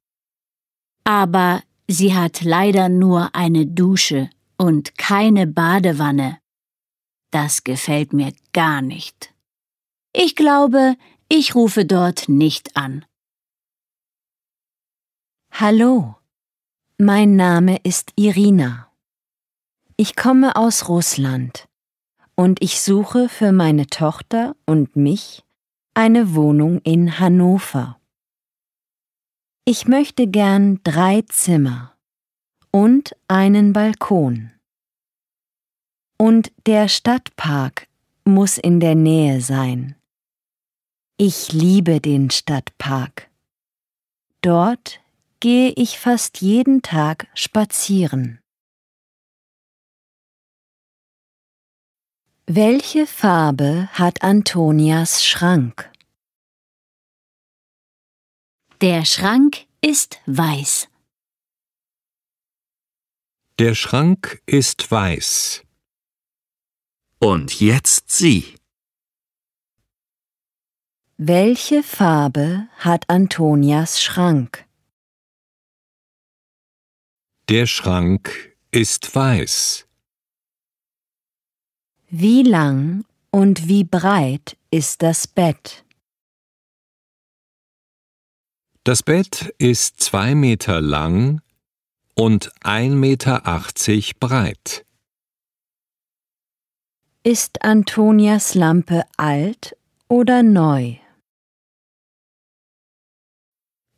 Aber sie hat leider nur eine Dusche und keine Badewanne. Das gefällt mir gar nicht. Ich glaube, ich rufe dort nicht an. Hallo, mein Name ist Irina. Ich komme aus Russland und ich suche für meine Tochter und mich eine Wohnung in Hannover. Ich möchte gern drei Zimmer und einen Balkon. Und der Stadtpark muss in der Nähe sein. Ich liebe den Stadtpark. Dort gehe ich fast jeden Tag spazieren. Welche Farbe hat Antonias Schrank? Der Schrank ist weiß. Der Schrank ist weiß. Und jetzt sieh. Welche Farbe hat Antonias Schrank? Der Schrank ist weiß. Wie lang und wie breit ist das Bett? Das Bett ist zwei Meter lang und ein Meter achtzig breit. Ist Antonias Lampe alt oder neu?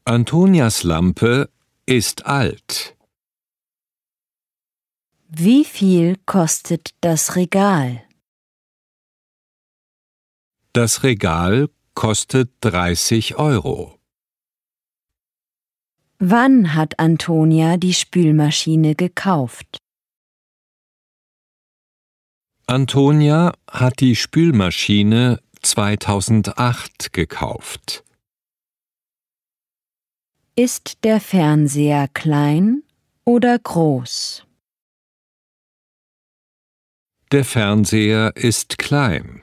Antonias Lampe ist alt. Wie viel kostet das Regal? Das Regal kostet 30 Euro. Wann hat Antonia die Spülmaschine gekauft? Antonia hat die Spülmaschine 2008 gekauft. Ist der Fernseher klein oder groß? Der Fernseher ist klein.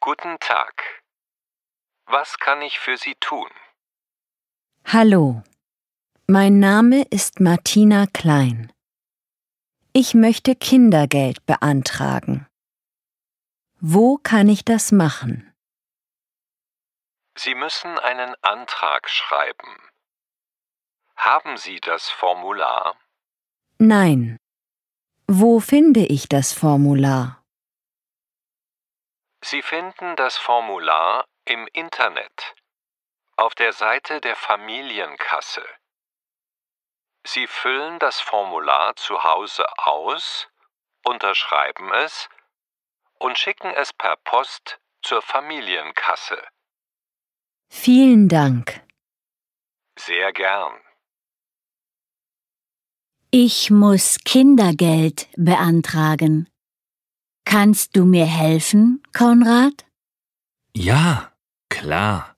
Guten Tag. Was kann ich für Sie tun? Hallo. Mein Name ist Martina Klein. Ich möchte Kindergeld beantragen. Wo kann ich das machen? Sie müssen einen Antrag schreiben. Haben Sie das Formular? Nein. Wo finde ich das Formular? Sie finden das Formular im Internet auf der Seite der Familienkasse. Sie füllen das Formular zu Hause aus, unterschreiben es und schicken es per Post zur Familienkasse. Vielen Dank. Sehr gern. Ich muss Kindergeld beantragen. Kannst du mir helfen, Konrad? Ja, klar.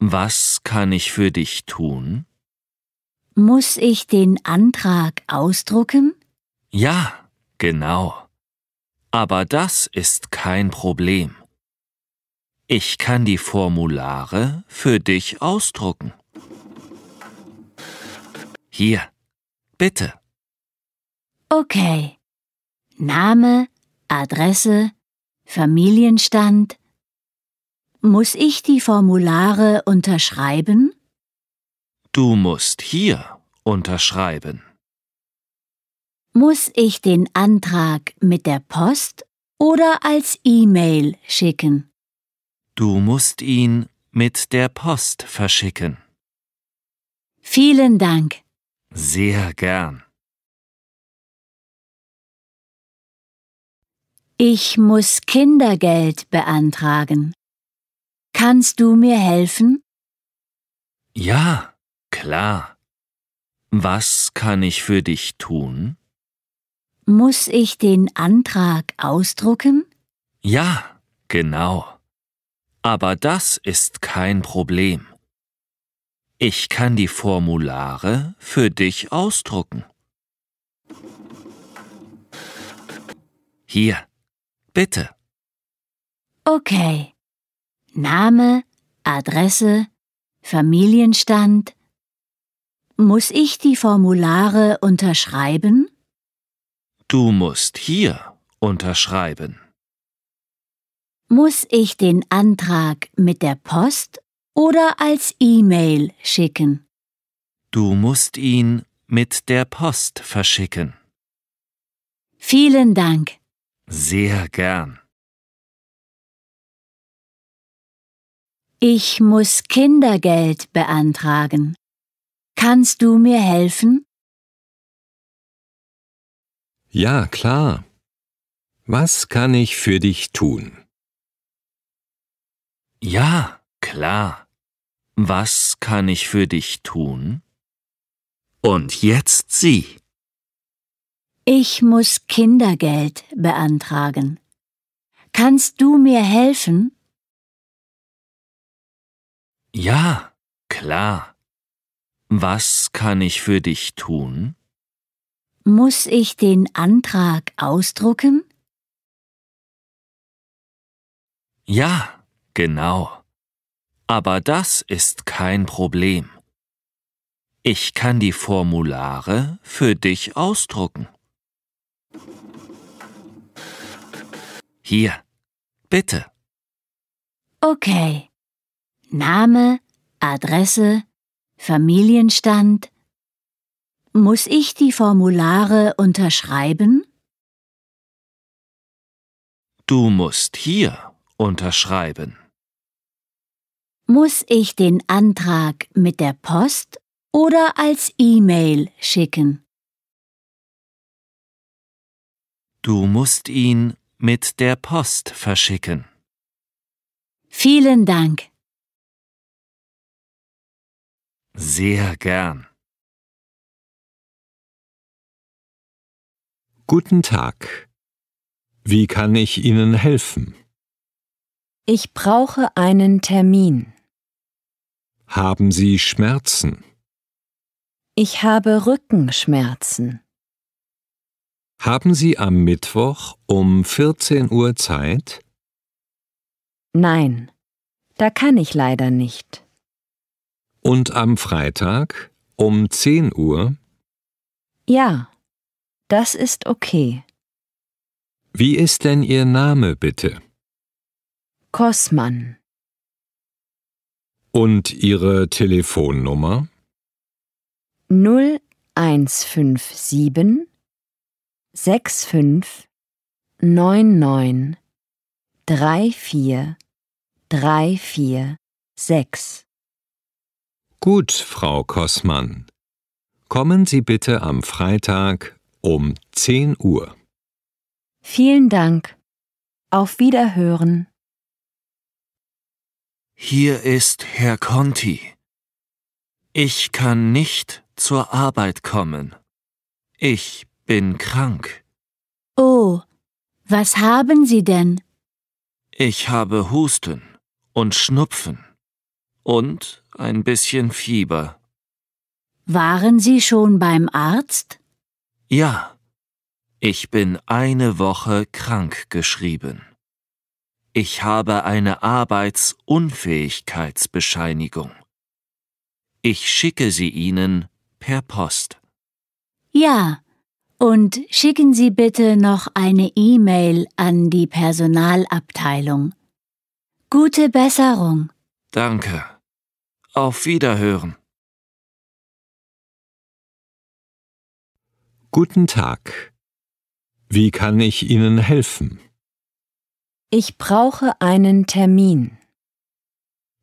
Was kann ich für dich tun? Muss ich den Antrag ausdrucken? Ja, genau. Aber das ist kein Problem. Ich kann die Formulare für dich ausdrucken. Hier. Bitte. Okay. Name, Adresse, Familienstand. Muss ich die Formulare unterschreiben? Du musst hier unterschreiben. Muss ich den Antrag mit der Post oder als E-Mail schicken? Du musst ihn mit der Post verschicken. Vielen Dank. Sehr gern. Ich muss Kindergeld beantragen. Kannst du mir helfen? Ja, klar. Was kann ich für dich tun? Muss ich den Antrag ausdrucken? Ja, genau. Aber das ist kein Problem. Ich kann die Formulare für dich ausdrucken. Hier, bitte. Okay. Name, Adresse, Familienstand. Muss ich die Formulare unterschreiben? Du musst hier unterschreiben. Muss ich den Antrag mit der Post oder als E-Mail schicken. Du musst ihn mit der Post verschicken. Vielen Dank. Sehr gern. Ich muss Kindergeld beantragen. Kannst du mir helfen? Ja, klar. Was kann ich für dich tun? Ja, klar. Was kann ich für dich tun? Und jetzt sie. Ich muss Kindergeld beantragen. Kannst du mir helfen? Ja, klar. Was kann ich für dich tun? Muss ich den Antrag ausdrucken? Ja, genau. Aber das ist kein Problem. Ich kann die Formulare für dich ausdrucken. Hier, bitte. Okay. Name, Adresse, Familienstand. Muss ich die Formulare unterschreiben? Du musst hier unterschreiben. Muss ich den Antrag mit der Post oder als E-Mail schicken? Du musst ihn mit der Post verschicken. Vielen Dank. Sehr gern. Guten Tag. Wie kann ich Ihnen helfen? Ich brauche einen Termin. Haben Sie Schmerzen? Ich habe Rückenschmerzen. Haben Sie am Mittwoch um 14 Uhr Zeit? Nein, da kann ich leider nicht. Und am Freitag um 10 Uhr? Ja, das ist okay. Wie ist denn Ihr Name bitte? Kossmann und Ihre Telefonnummer? 0157 65 99 34 34 Gut, Frau Kossmann. Kommen Sie bitte am Freitag um 10 Uhr. Vielen Dank. Auf Wiederhören. Hier ist Herr Conti. Ich kann nicht zur Arbeit kommen. Ich bin krank. Oh, was haben Sie denn? Ich habe Husten und Schnupfen und ein bisschen Fieber. Waren Sie schon beim Arzt? Ja, ich bin eine Woche krank geschrieben. Ich habe eine Arbeitsunfähigkeitsbescheinigung. Ich schicke sie Ihnen per Post. Ja, und schicken Sie bitte noch eine E-Mail an die Personalabteilung. Gute Besserung. Danke. Auf Wiederhören. Guten Tag. Wie kann ich Ihnen helfen? Ich brauche einen Termin.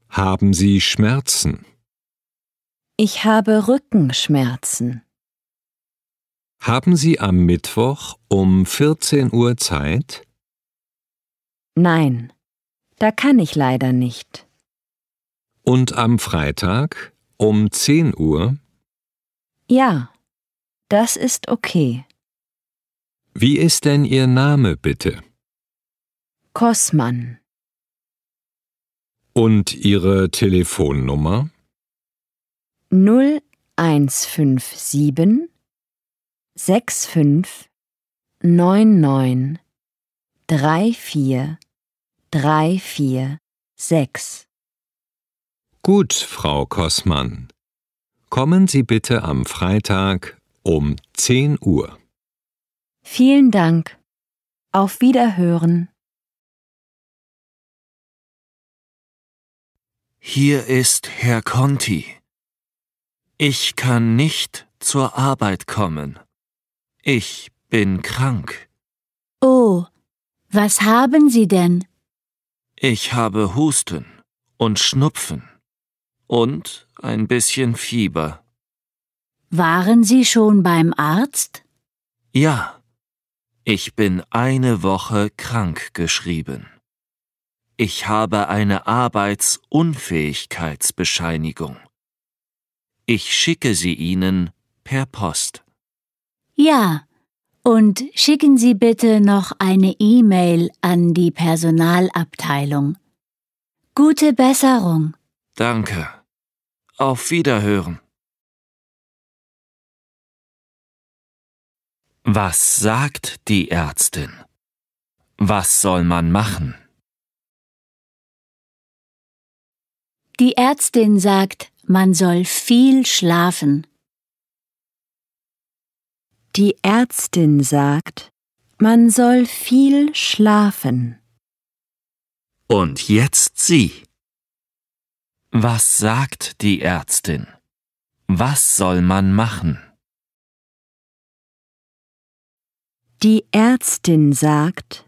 Haben Sie Schmerzen? Ich habe Rückenschmerzen. Haben Sie am Mittwoch um 14 Uhr Zeit? Nein, da kann ich leider nicht. Und am Freitag um 10 Uhr? Ja, das ist okay. Wie ist denn Ihr Name bitte? Kossmann. Und Ihre Telefonnummer? 0157 65 99 34 34 Gut, Frau Kossmann. Kommen Sie bitte am Freitag um 10 Uhr. Vielen Dank. Auf Wiederhören. Hier ist Herr Conti. Ich kann nicht zur Arbeit kommen. Ich bin krank. Oh, was haben Sie denn? Ich habe Husten und Schnupfen und ein bisschen Fieber. Waren Sie schon beim Arzt? Ja, ich bin eine Woche krank geschrieben. Ich habe eine Arbeitsunfähigkeitsbescheinigung. Ich schicke sie Ihnen per Post. Ja, und schicken Sie bitte noch eine E-Mail an die Personalabteilung. Gute Besserung. Danke. Auf Wiederhören. Was sagt die Ärztin? Was soll man machen? Die Ärztin sagt, man soll viel schlafen. Die Ärztin sagt, man soll viel schlafen. Und jetzt Sie. Was sagt die Ärztin? Was soll man machen? Die Ärztin sagt,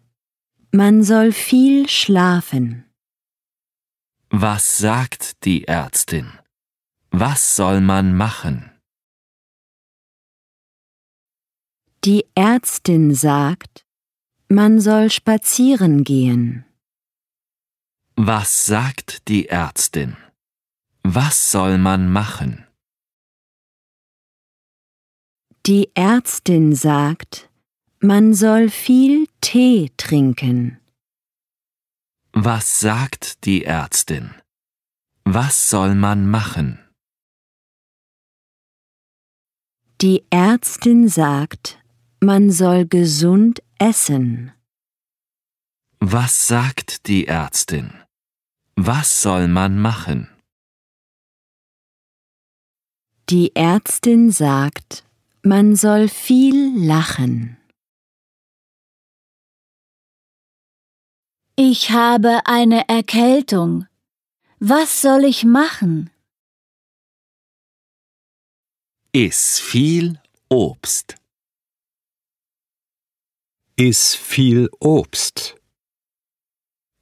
man soll viel schlafen. Was sagt die Ärztin? Was soll man machen? Die Ärztin sagt, man soll spazieren gehen. Was sagt die Ärztin? Was soll man machen? Die Ärztin sagt, man soll viel Tee trinken. Was sagt die Ärztin? Was soll man machen? Die Ärztin sagt, man soll gesund essen. Was sagt die Ärztin? Was soll man machen? Die Ärztin sagt, man soll viel lachen. Ich habe eine Erkältung. Was soll ich machen? Iss viel Obst. Iss viel Obst.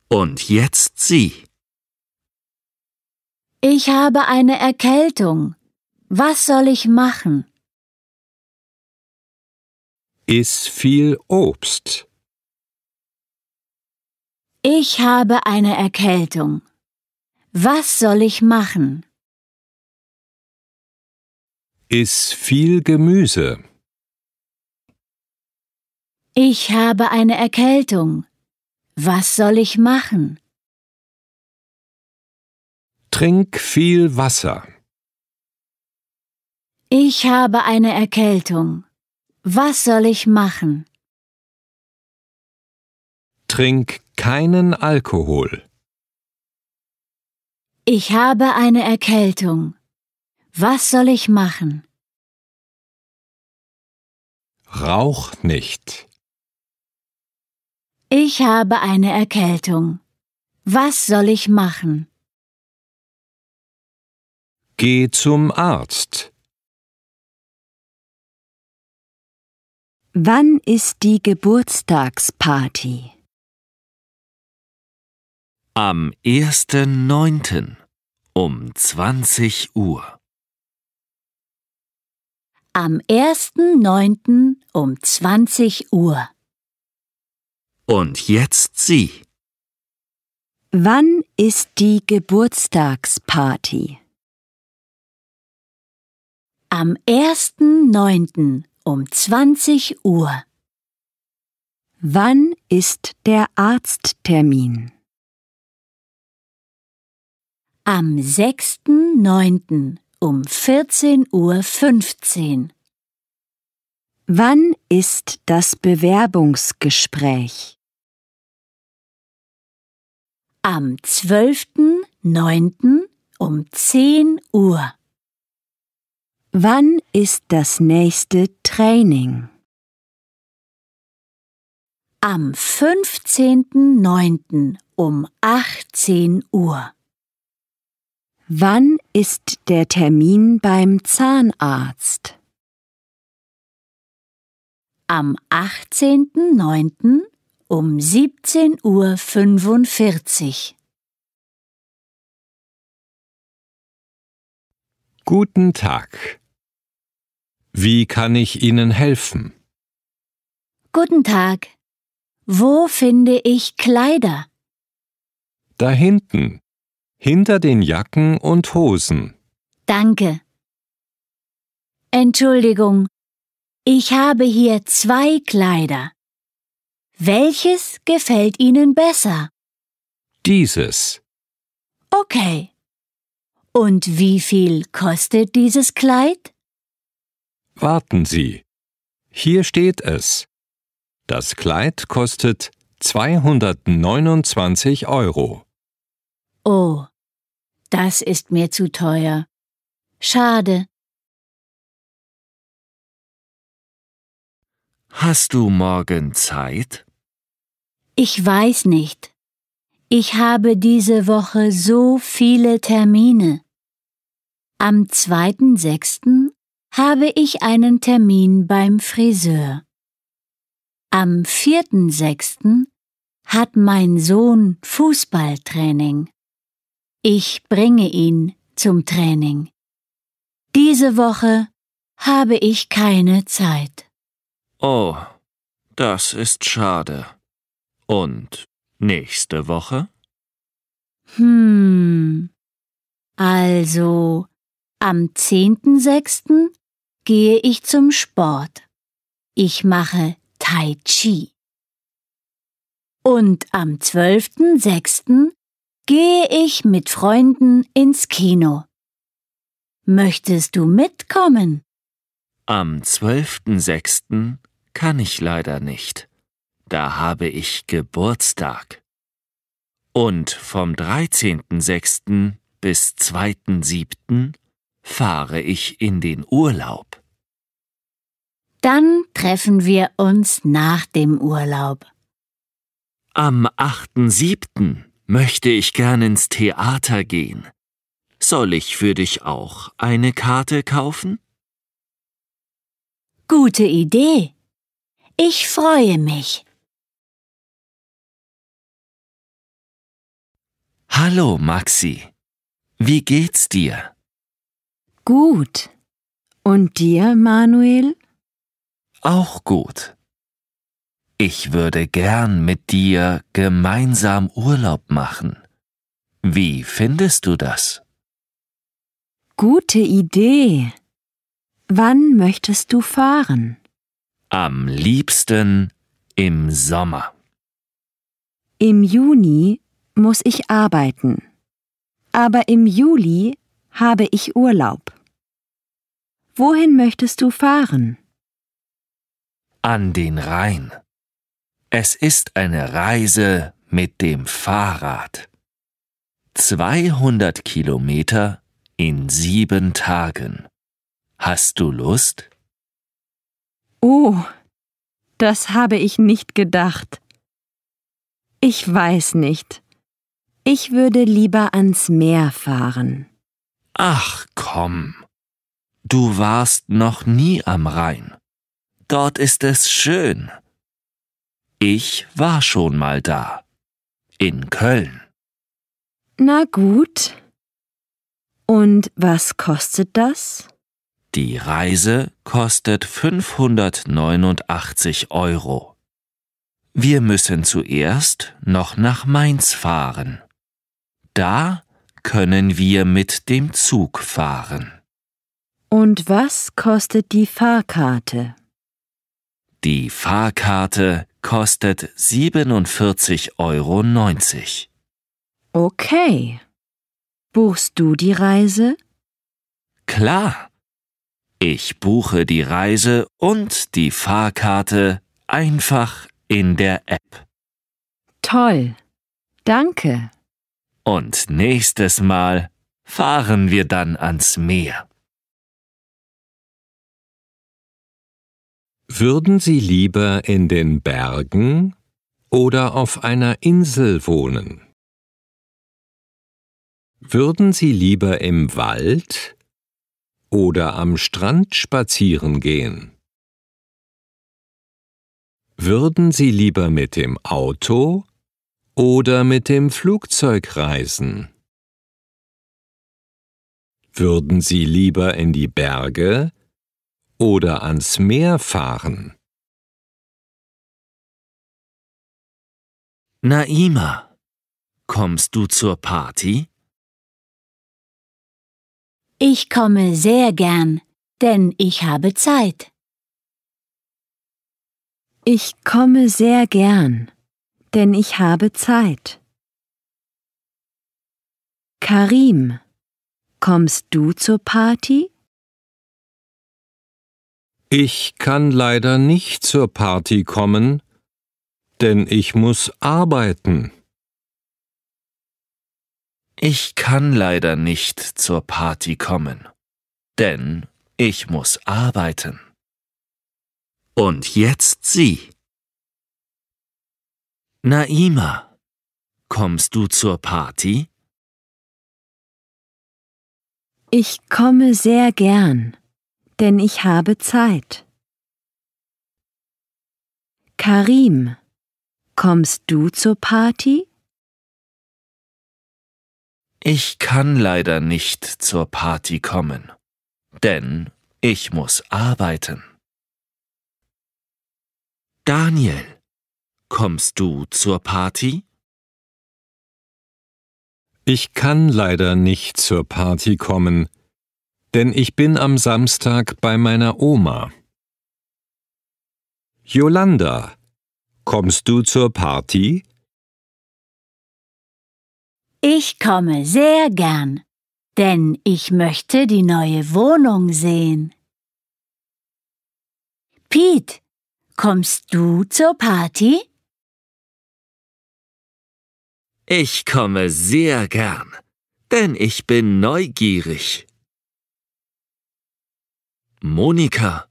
Und jetzt sieh. Ich habe eine Erkältung. Was soll ich machen? Iss viel Obst. Ich habe eine Erkältung. Was soll ich machen? Iss viel Gemüse. Ich habe eine Erkältung. Was soll ich machen? Trink viel Wasser. Ich habe eine Erkältung. Was soll ich machen? Trink keinen Alkohol. Ich habe eine Erkältung. Was soll ich machen? Rauch nicht. Ich habe eine Erkältung. Was soll ich machen? Geh zum Arzt. Wann ist die Geburtstagsparty? Am 1.9. um 20 Uhr. Am 1.9. um 20 Uhr. Und jetzt Sie. Wann ist die Geburtstagsparty? Am 1.9. um 20 Uhr. Wann ist der Arzttermin? Am 6.9. um 14.15 Uhr. Wann ist das Bewerbungsgespräch? Am 12.9. um 10 Uhr. Wann ist das nächste Training? Am 15.9. um 18 Uhr. Wann ist der Termin beim Zahnarzt? Am 18.09. um 17.45 Uhr. Guten Tag. Wie kann ich Ihnen helfen? Guten Tag. Wo finde ich Kleider? Da hinten. Hinter den Jacken und Hosen. Danke. Entschuldigung, ich habe hier zwei Kleider. Welches gefällt Ihnen besser? Dieses. Okay. Und wie viel kostet dieses Kleid? Warten Sie. Hier steht es. Das Kleid kostet 229 Euro. Oh, das ist mir zu teuer. Schade. Hast du morgen Zeit? Ich weiß nicht. Ich habe diese Woche so viele Termine. Am 2.6. habe ich einen Termin beim Friseur. Am 4.6. hat mein Sohn Fußballtraining. Ich bringe ihn zum Training. Diese Woche habe ich keine Zeit. Oh, das ist schade. Und nächste Woche? Hm. Also, am 10.06. gehe ich zum Sport. Ich mache Tai Chi. Und am 12.06 gehe ich mit Freunden ins Kino. Möchtest du mitkommen? Am 12.06. kann ich leider nicht. Da habe ich Geburtstag. Und vom 13.06. bis 2.07. fahre ich in den Urlaub. Dann treffen wir uns nach dem Urlaub. Am 8.07 möchte ich gern ins Theater gehen. Soll ich für dich auch eine Karte kaufen? Gute Idee. Ich freue mich. Hallo, Maxi. Wie geht's dir? Gut. Und dir, Manuel? Auch gut. Ich würde gern mit dir gemeinsam Urlaub machen. Wie findest du das? Gute Idee. Wann möchtest du fahren? Am liebsten im Sommer. Im Juni muss ich arbeiten, aber im Juli habe ich Urlaub. Wohin möchtest du fahren? An den Rhein. Es ist eine Reise mit dem Fahrrad. 200 Kilometer in sieben Tagen. Hast du Lust? Oh, das habe ich nicht gedacht. Ich weiß nicht. Ich würde lieber ans Meer fahren. Ach komm. Du warst noch nie am Rhein. Dort ist es schön. Ich war schon mal da. In Köln. Na gut. Und was kostet das? Die Reise kostet 589 Euro. Wir müssen zuerst noch nach Mainz fahren. Da können wir mit dem Zug fahren. Und was kostet die Fahrkarte? Die Fahrkarte kostet 47,90 Euro. Okay. Buchst du die Reise? Klar. Ich buche die Reise und die Fahrkarte einfach in der App. Toll. Danke. Und nächstes Mal fahren wir dann ans Meer. Würden Sie lieber in den Bergen oder auf einer Insel wohnen? Würden Sie lieber im Wald oder am Strand spazieren gehen? Würden Sie lieber mit dem Auto oder mit dem Flugzeug reisen? Würden Sie lieber in die Berge oder ans Meer fahren. Naima, kommst du zur Party? Ich komme sehr gern, denn ich habe Zeit. Ich komme sehr gern, denn ich habe Zeit. Karim, kommst du zur Party? Ich kann leider nicht zur Party kommen, denn ich muss arbeiten. Ich kann leider nicht zur Party kommen, denn ich muss arbeiten. Und jetzt sie. Naima, kommst du zur Party? Ich komme sehr gern denn ich habe Zeit. Karim, kommst du zur Party? Ich kann leider nicht zur Party kommen, denn ich muss arbeiten. Daniel, kommst du zur Party? Ich kann leider nicht zur Party kommen, denn ich bin am Samstag bei meiner Oma. Jolanda, kommst du zur Party? Ich komme sehr gern, denn ich möchte die neue Wohnung sehen. Piet, kommst du zur Party? Ich komme sehr gern, denn ich bin neugierig. Monika,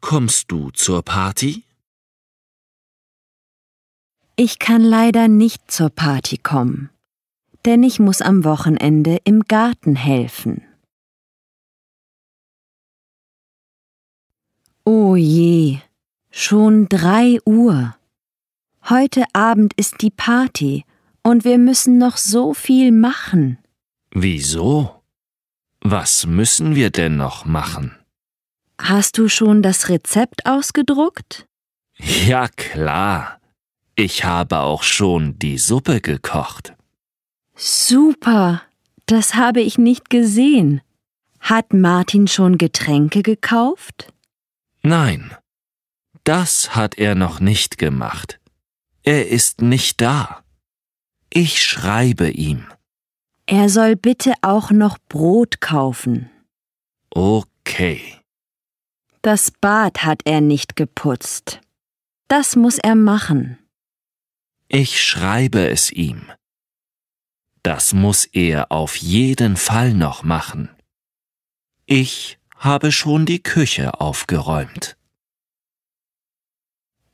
kommst du zur Party? Ich kann leider nicht zur Party kommen, denn ich muss am Wochenende im Garten helfen. Oh je, schon drei Uhr. Heute Abend ist die Party und wir müssen noch so viel machen. Wieso? Was müssen wir denn noch machen? Hast du schon das Rezept ausgedruckt? Ja klar. Ich habe auch schon die Suppe gekocht. Super. Das habe ich nicht gesehen. Hat Martin schon Getränke gekauft? Nein. Das hat er noch nicht gemacht. Er ist nicht da. Ich schreibe ihm. Er soll bitte auch noch Brot kaufen. Okay. Das Bad hat er nicht geputzt. Das muss er machen. Ich schreibe es ihm. Das muss er auf jeden Fall noch machen. Ich habe schon die Küche aufgeräumt.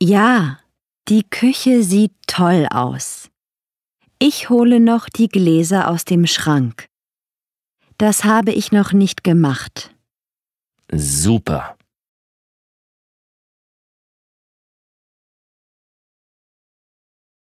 Ja, die Küche sieht toll aus. Ich hole noch die Gläser aus dem Schrank. Das habe ich noch nicht gemacht. Super.